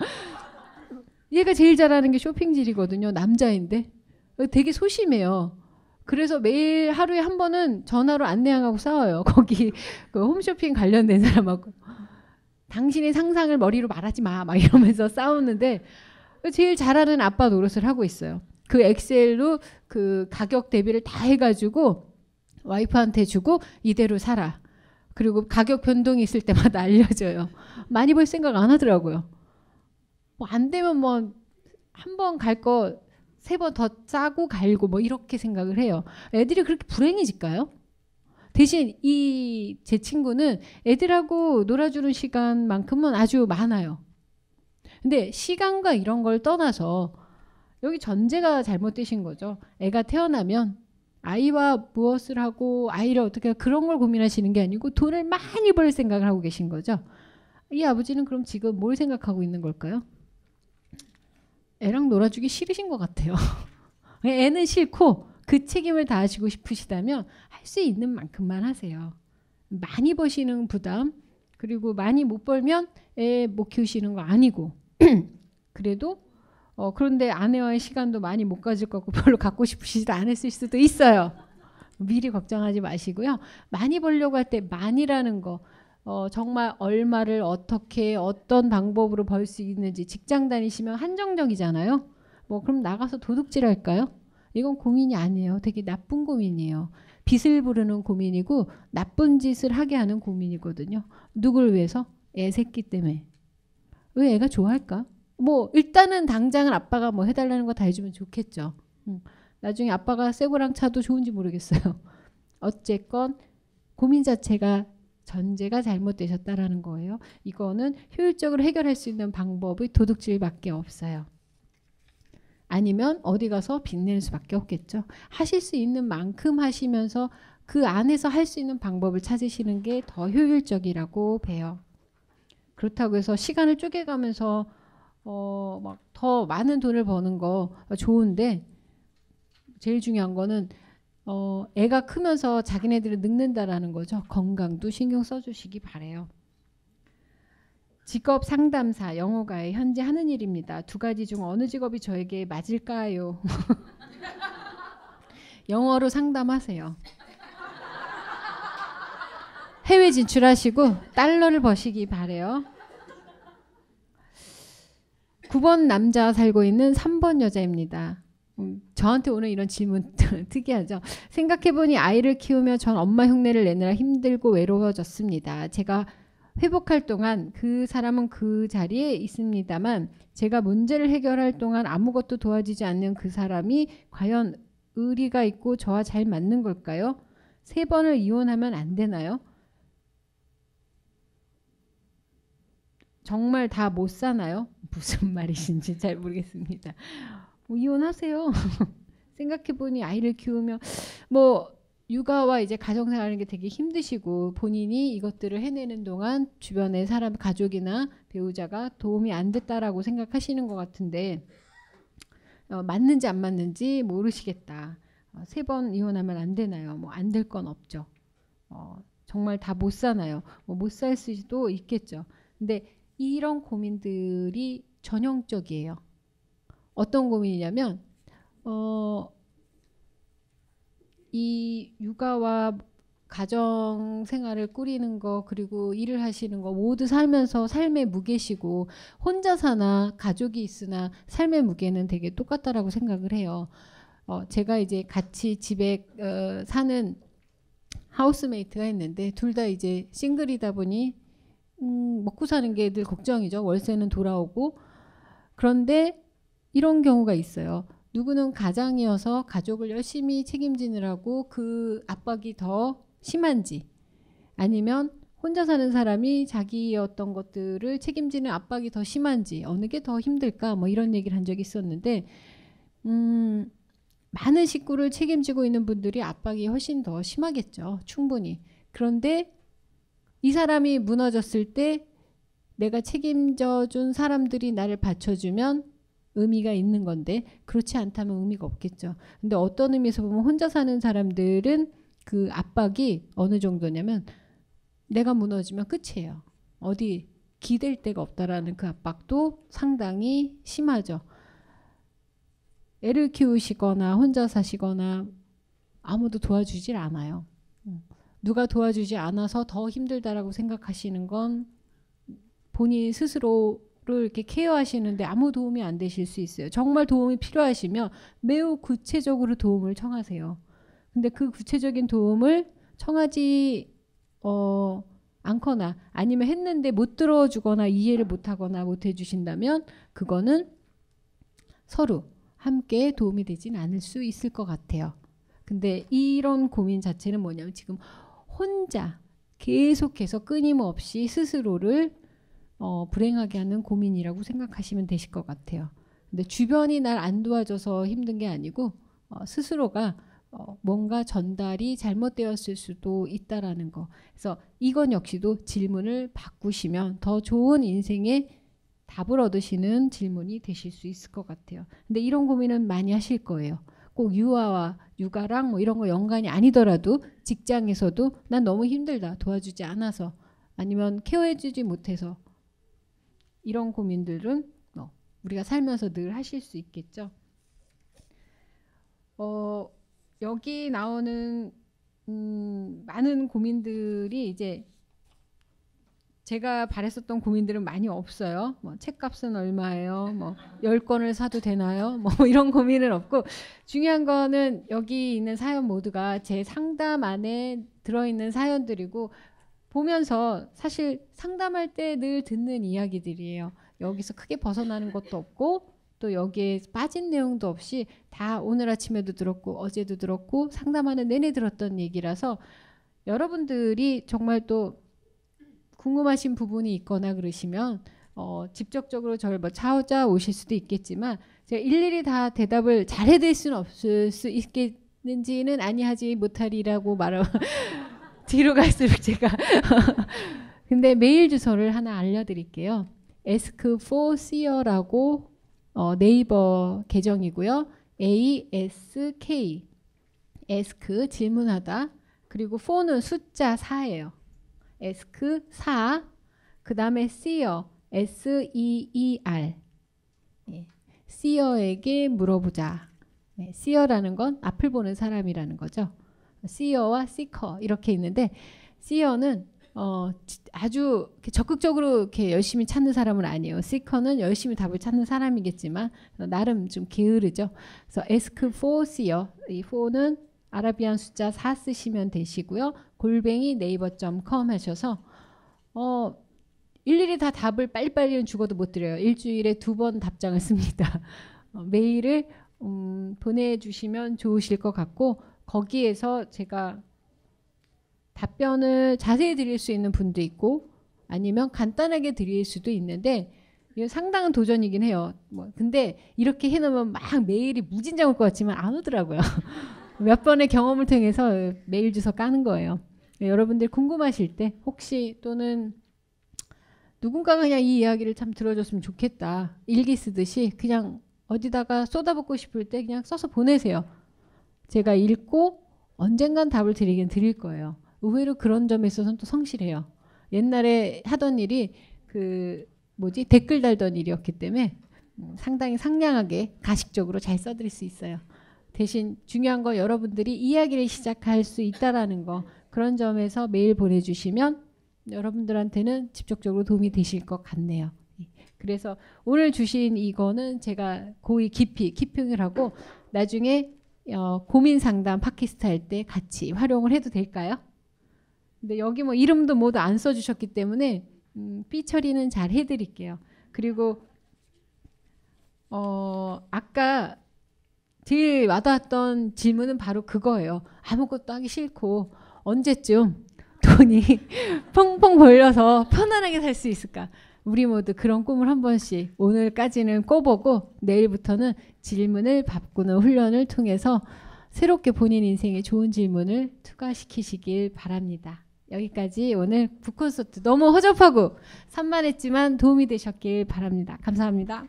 뭐. 얘가 제일 잘하는 게 쇼핑질이거든요. 남자인데 되게 소심해요. 그래서 매일 하루에 한 번은 전화로 안내하고 싸워요. 거기 그 홈쇼핑 관련된 사람하고 당신의 상상을 머리로 말하지 마 막 이러면서 싸우는데 제일 잘하는 아빠 노릇을 하고 있어요. 그 엑셀로 그 가격 대비를 다 해가지고 와이프한테 주고 이대로 살아. 그리고 가격 변동이 있을 때마다 알려줘요. 많이 볼 생각 안 하더라고요. 뭐 안 되면 뭐 한 번 갈 거 세 번 더 짜고 갈고 뭐 이렇게 생각을 해요. 애들이 그렇게 불행해질까요? 대신 이 제 친구는 애들하고 놀아주는 시간만큼은 아주 많아요. 근데 시간과 이런 걸 떠나서 여기 전제가 잘못되신 거죠. 애가 태어나면 아이와 무엇을 하고 아이를 어떻게 그런 걸 고민하시는 게 아니고 돈을 많이 벌 생각을 하고 계신 거죠. 이 아버지는 그럼 지금 뭘 생각하고 있는 걸까요? 애랑 놀아주기 싫으신 것 같아요. 애는 싫고 그 책임을 다하시고 싶으시다면 할 수 있는 만큼만 하세요. 많이 버시는 부담 그리고 많이 못 벌면 애 못 키우시는 거 아니고 그래도 어, 그런데 아내와의 시간도 많이 못 가질 것 같고 별로 갖고 싶으시지도 않으실 수도 있어요. 미리 걱정하지 마시고요. 많이 벌려고 할 때 많이라는 거 어, 정말 얼마를 어떻게 어떤 방법으로 벌 수 있는지 직장 다니시면 한정적이잖아요. 뭐 그럼 나가서 도둑질 할까요? 이건 고민이 아니에요. 되게 나쁜 고민이에요. 빚을 부르는 고민이고 나쁜 짓을 하게 하는 고민이거든요. 누굴 위해서? 애 새끼 때문에. 왜 애가 좋아할까? 뭐 일단은 당장은 아빠가 뭐 해달라는 거 다 해주면 좋겠죠. 음. 나중에 아빠가 새고랑 차도 좋은지 모르겠어요. 어쨌건 고민 자체가 전제가 잘못되셨다라는 거예요. 이거는 효율적으로 해결할 수 있는 방법이 도둑질밖에 없어요. 아니면 어디 가서 빚낼 수밖에 없겠죠. 하실 수 있는 만큼 하시면서 그 안에서 할 수 있는 방법을 찾으시는 게 더 효율적이라고 봐요. 그렇다고 해서 시간을 쪼개가면서 어, 막 더 많은 돈을 버는 거 좋은데 제일 중요한 거는 어, 애가 크면서 자기네들을 늙는다라는 거죠. 건강도 신경 써주시기 바래요. 직업 상담사 영어가에 현재 하는 일입니다. 두 가지 중 어느 직업이 저에게 맞을까요? 영어로 상담하세요. 해외 진출하시고 달러를 버시기 바래요. 9번 남자 살고 있는 3번 여자입니다. 음, 저한테 오는 이런 질문 특이하죠. 생각해보니 아이를 키우며 전 엄마 흉내를 내느라 힘들고 외로워졌습니다. 제가 회복할 동안 그 사람은 그 자리에 있습니다만 제가 문제를 해결할 동안 아무것도 도와주지 않는 그 사람이 과연 의리가 있고 저와 잘 맞는 걸까요? 세 번을 이혼하면 안 되나요? 정말 다 못 사나요? 무슨 말이신지 잘 모르겠습니다. 뭐 이혼하세요. 생각해 보니 아이를 키우면 뭐 육아와 이제 가정생활하는 게 되게 힘드시고 본인이 이것들을 해내는 동안 주변의 사람 가족이나 배우자가 도움이 안 됐다라고 생각하시는 것 같은데 어, 맞는지 안 맞는지 모르시겠다. 어, 세번 이혼하면 안 되나요? 뭐 안 될 건 없죠. 어, 정말 다 못 사나요? 뭐못살 수도 있겠죠. 근데 이런 고민들이 전형적이에요. 어떤 고민이냐면 어, 이 육아와 가정 생활을 꾸리는 거 그리고 일을 하시는 거 모두 살면서 삶의 무게시고 혼자 사나 가족이 있으나 삶의 무게는 되게 똑같다라고 생각을 해요. 어, 제가 이제 같이 집에 어, 사는 하우스메이트가 있는데 둘 다 이제 싱글이다 보니 음, 먹고 사는 게 늘 걱정이죠. 월세는 돌아오고 그런데 이런 경우가 있어요. 누구는 가장이어서 가족을 열심히 책임지느라고 그 압박이 더 심한지 아니면 혼자 사는 사람이 자기 어떤 것들을 책임지는 압박이 더 심한지 어느 게 더 힘들까 뭐 이런 얘기를 한 적이 있었는데 음 많은 식구를 책임지고 있는 분들이 압박이 훨씬 더 심하겠죠 충분히 그런데 이 사람이 무너졌을 때 내가 책임져 준 사람들이 나를 받쳐주면 의미가 있는 건데 그렇지 않다면 의미가 없겠죠. 근데 어떤 의미에서 보면 혼자 사는 사람들은 그 압박이 어느 정도냐면 내가 무너지면 끝이에요. 어디 기댈 데가 없다라는 그 압박도 상당히 심하죠. 애를 키우시거나 혼자 사시거나 아무도 도와주질 않아요. 누가 도와주지 않아서 더 힘들다라고 생각하시는 건 본인 스스로를 이렇게 케어하시는데 아무 도움이 안 되실 수 있어요. 정말 도움이 필요하시면 매우 구체적으로 도움을 청하세요. 근데 그 구체적인 도움을 청하지 어, 않거나 아니면 했는데 못 들어주거나 이해를 못하거나 못 해주신다면 그거는 서로 함께 도움이 되진 않을 수 있을 것 같아요. 근데 이런 고민 자체는 뭐냐면 지금 혼자 계속해서 끊임없이 스스로를 어, 불행하게 하는 고민이라고 생각하시면 되실 것 같아요. 근데 주변이 날 안 도와줘서 힘든 게 아니고 어, 스스로가 어, 뭔가 전달이 잘못되었을 수도 있다라는 거. 그래서 이건 역시도 질문을 바꾸시면 더 좋은 인생의 답을 얻으시는 질문이 되실 수 있을 것 같아요. 근데 이런 고민은 많이 하실 거예요. 꼭 유아와 육아랑 뭐 이런 거 연관이 아니더라도 직장에서도 난 너무 힘들다 도와주지 않아서 아니면 케어해주지 못해서 이런 고민들은 뭐 우리가 살면서 늘 하실 수 있겠죠. 어, 여기 나오는 음, 많은 고민들이 이제 제가 바랬었던 고민들은 많이 없어요. 뭐 책값은 얼마예요? 뭐 10권을 사도 되나요? 뭐 이런 고민은 없고 중요한 거는 여기 있는 사연 모두가 제 상담 안에 들어 있는 사연들이고 보면서 사실 상담할 때 늘 듣는 이야기들이에요. 여기서 크게 벗어나는 것도 없고 또 여기에 빠진 내용도 없이 다 오늘 아침에도 들었고 어제도 들었고 상담하는 내내 들었던 얘기라서 여러분들이 정말 또 궁금하신 부분이 있거나 그러시면 어, 직접적으로 저를 뭐 찾아오실 수도 있겠지만 제가 일일이 다 대답을 잘 해드릴 수는 없을 수 있겠는지는 아니하지 못하리라고 말하고 뒤로 갈수록 제가 근데 메일 주소를 하나 알려드릴게요. ask4seer라고 어, 네이버 계정이고요. ask ask 질문하다 그리고 4는 숫자 4예요. 에스크 사그 다음에 씨어 S E E R. 예. 씨어에게 물어보자. 네, 씨어라는 건 앞을 보는 사람이라는 거죠. 씨어와 시커 이렇게 있는데 씨어는 어, 아주 적극적으로 이렇게 열심히 찾는 사람은 아니에요. 시커는 열심히 답을 찾는 사람이겠지만 나름 좀 게으르죠. 그래서 ask for seer. 이 for는 아라비안 숫자 4 쓰시면 되시고요. 골뱅이 네이버.com 하셔서 어 일일이 다 답을 빨리빨리는 죽어도 못 드려요. 일주일에 두 번 답장을 씁니다. 어, 메일을 음, 보내주시면 좋으실 것 같고 거기에서 제가 답변을 자세히 드릴 수 있는 분도 있고 아니면 간단하게 드릴 수도 있는데 이거 상당한 도전이긴 해요. 뭐 근데 이렇게 해놓으면 막 메일이 무진장 올 것 같지만 안 오더라고요. 몇 번의 경험을 통해서 메일 주소 까는 거예요. 네, 여러분들 궁금하실 때 혹시 또는 누군가가 그냥 이 이야기를 참 들어줬으면 좋겠다. 일기 쓰듯이 그냥 어디다가 쏟아붓고 싶을 때 그냥 써서 보내세요. 제가 읽고 언젠간 답을 드리긴 드릴 거예요. 의외로 그런 점에 있어서는 또 성실해요. 옛날에 하던 일이 그 뭐지 댓글 달던 일이었기 때문에 상당히 상냥하게 가식적으로 잘 써드릴 수 있어요. 대신 중요한 건 여러분들이 이야기를 시작할 수 있다라는 거 그런 점에서 메일 보내주시면 여러분들한테는 직접적으로 도움이 되실 것 같네요. 예. 그래서 오늘 주신 이거는 제가 고의 깊이 키핑을 하고 나중에 어, 고민 상담 팟캐스트 할 때 같이 활용을 해도 될까요? 근데 여기 뭐 이름도 모두 안 써주셨기 때문에 음, 삐 처리는 잘 해드릴게요. 그리고 어, 아까 제일 와닿았던 질문은 바로 그거예요. 아무것도 하기 싫고 언제쯤 돈이 펑펑 벌려서 편안하게 살 수 있을까? 우리 모두 그런 꿈을 한 번씩 오늘까지는 꿔보고 내일부터는 질문을 바꾸는 훈련을 통해서 새롭게 본인 인생에 좋은 질문을 투과시키시길 바랍니다. 여기까지 오늘 북콘서트 너무 허접하고 산만했지만 도움이 되셨길 바랍니다. 감사합니다.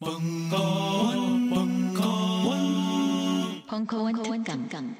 벙커원. 巩固增强。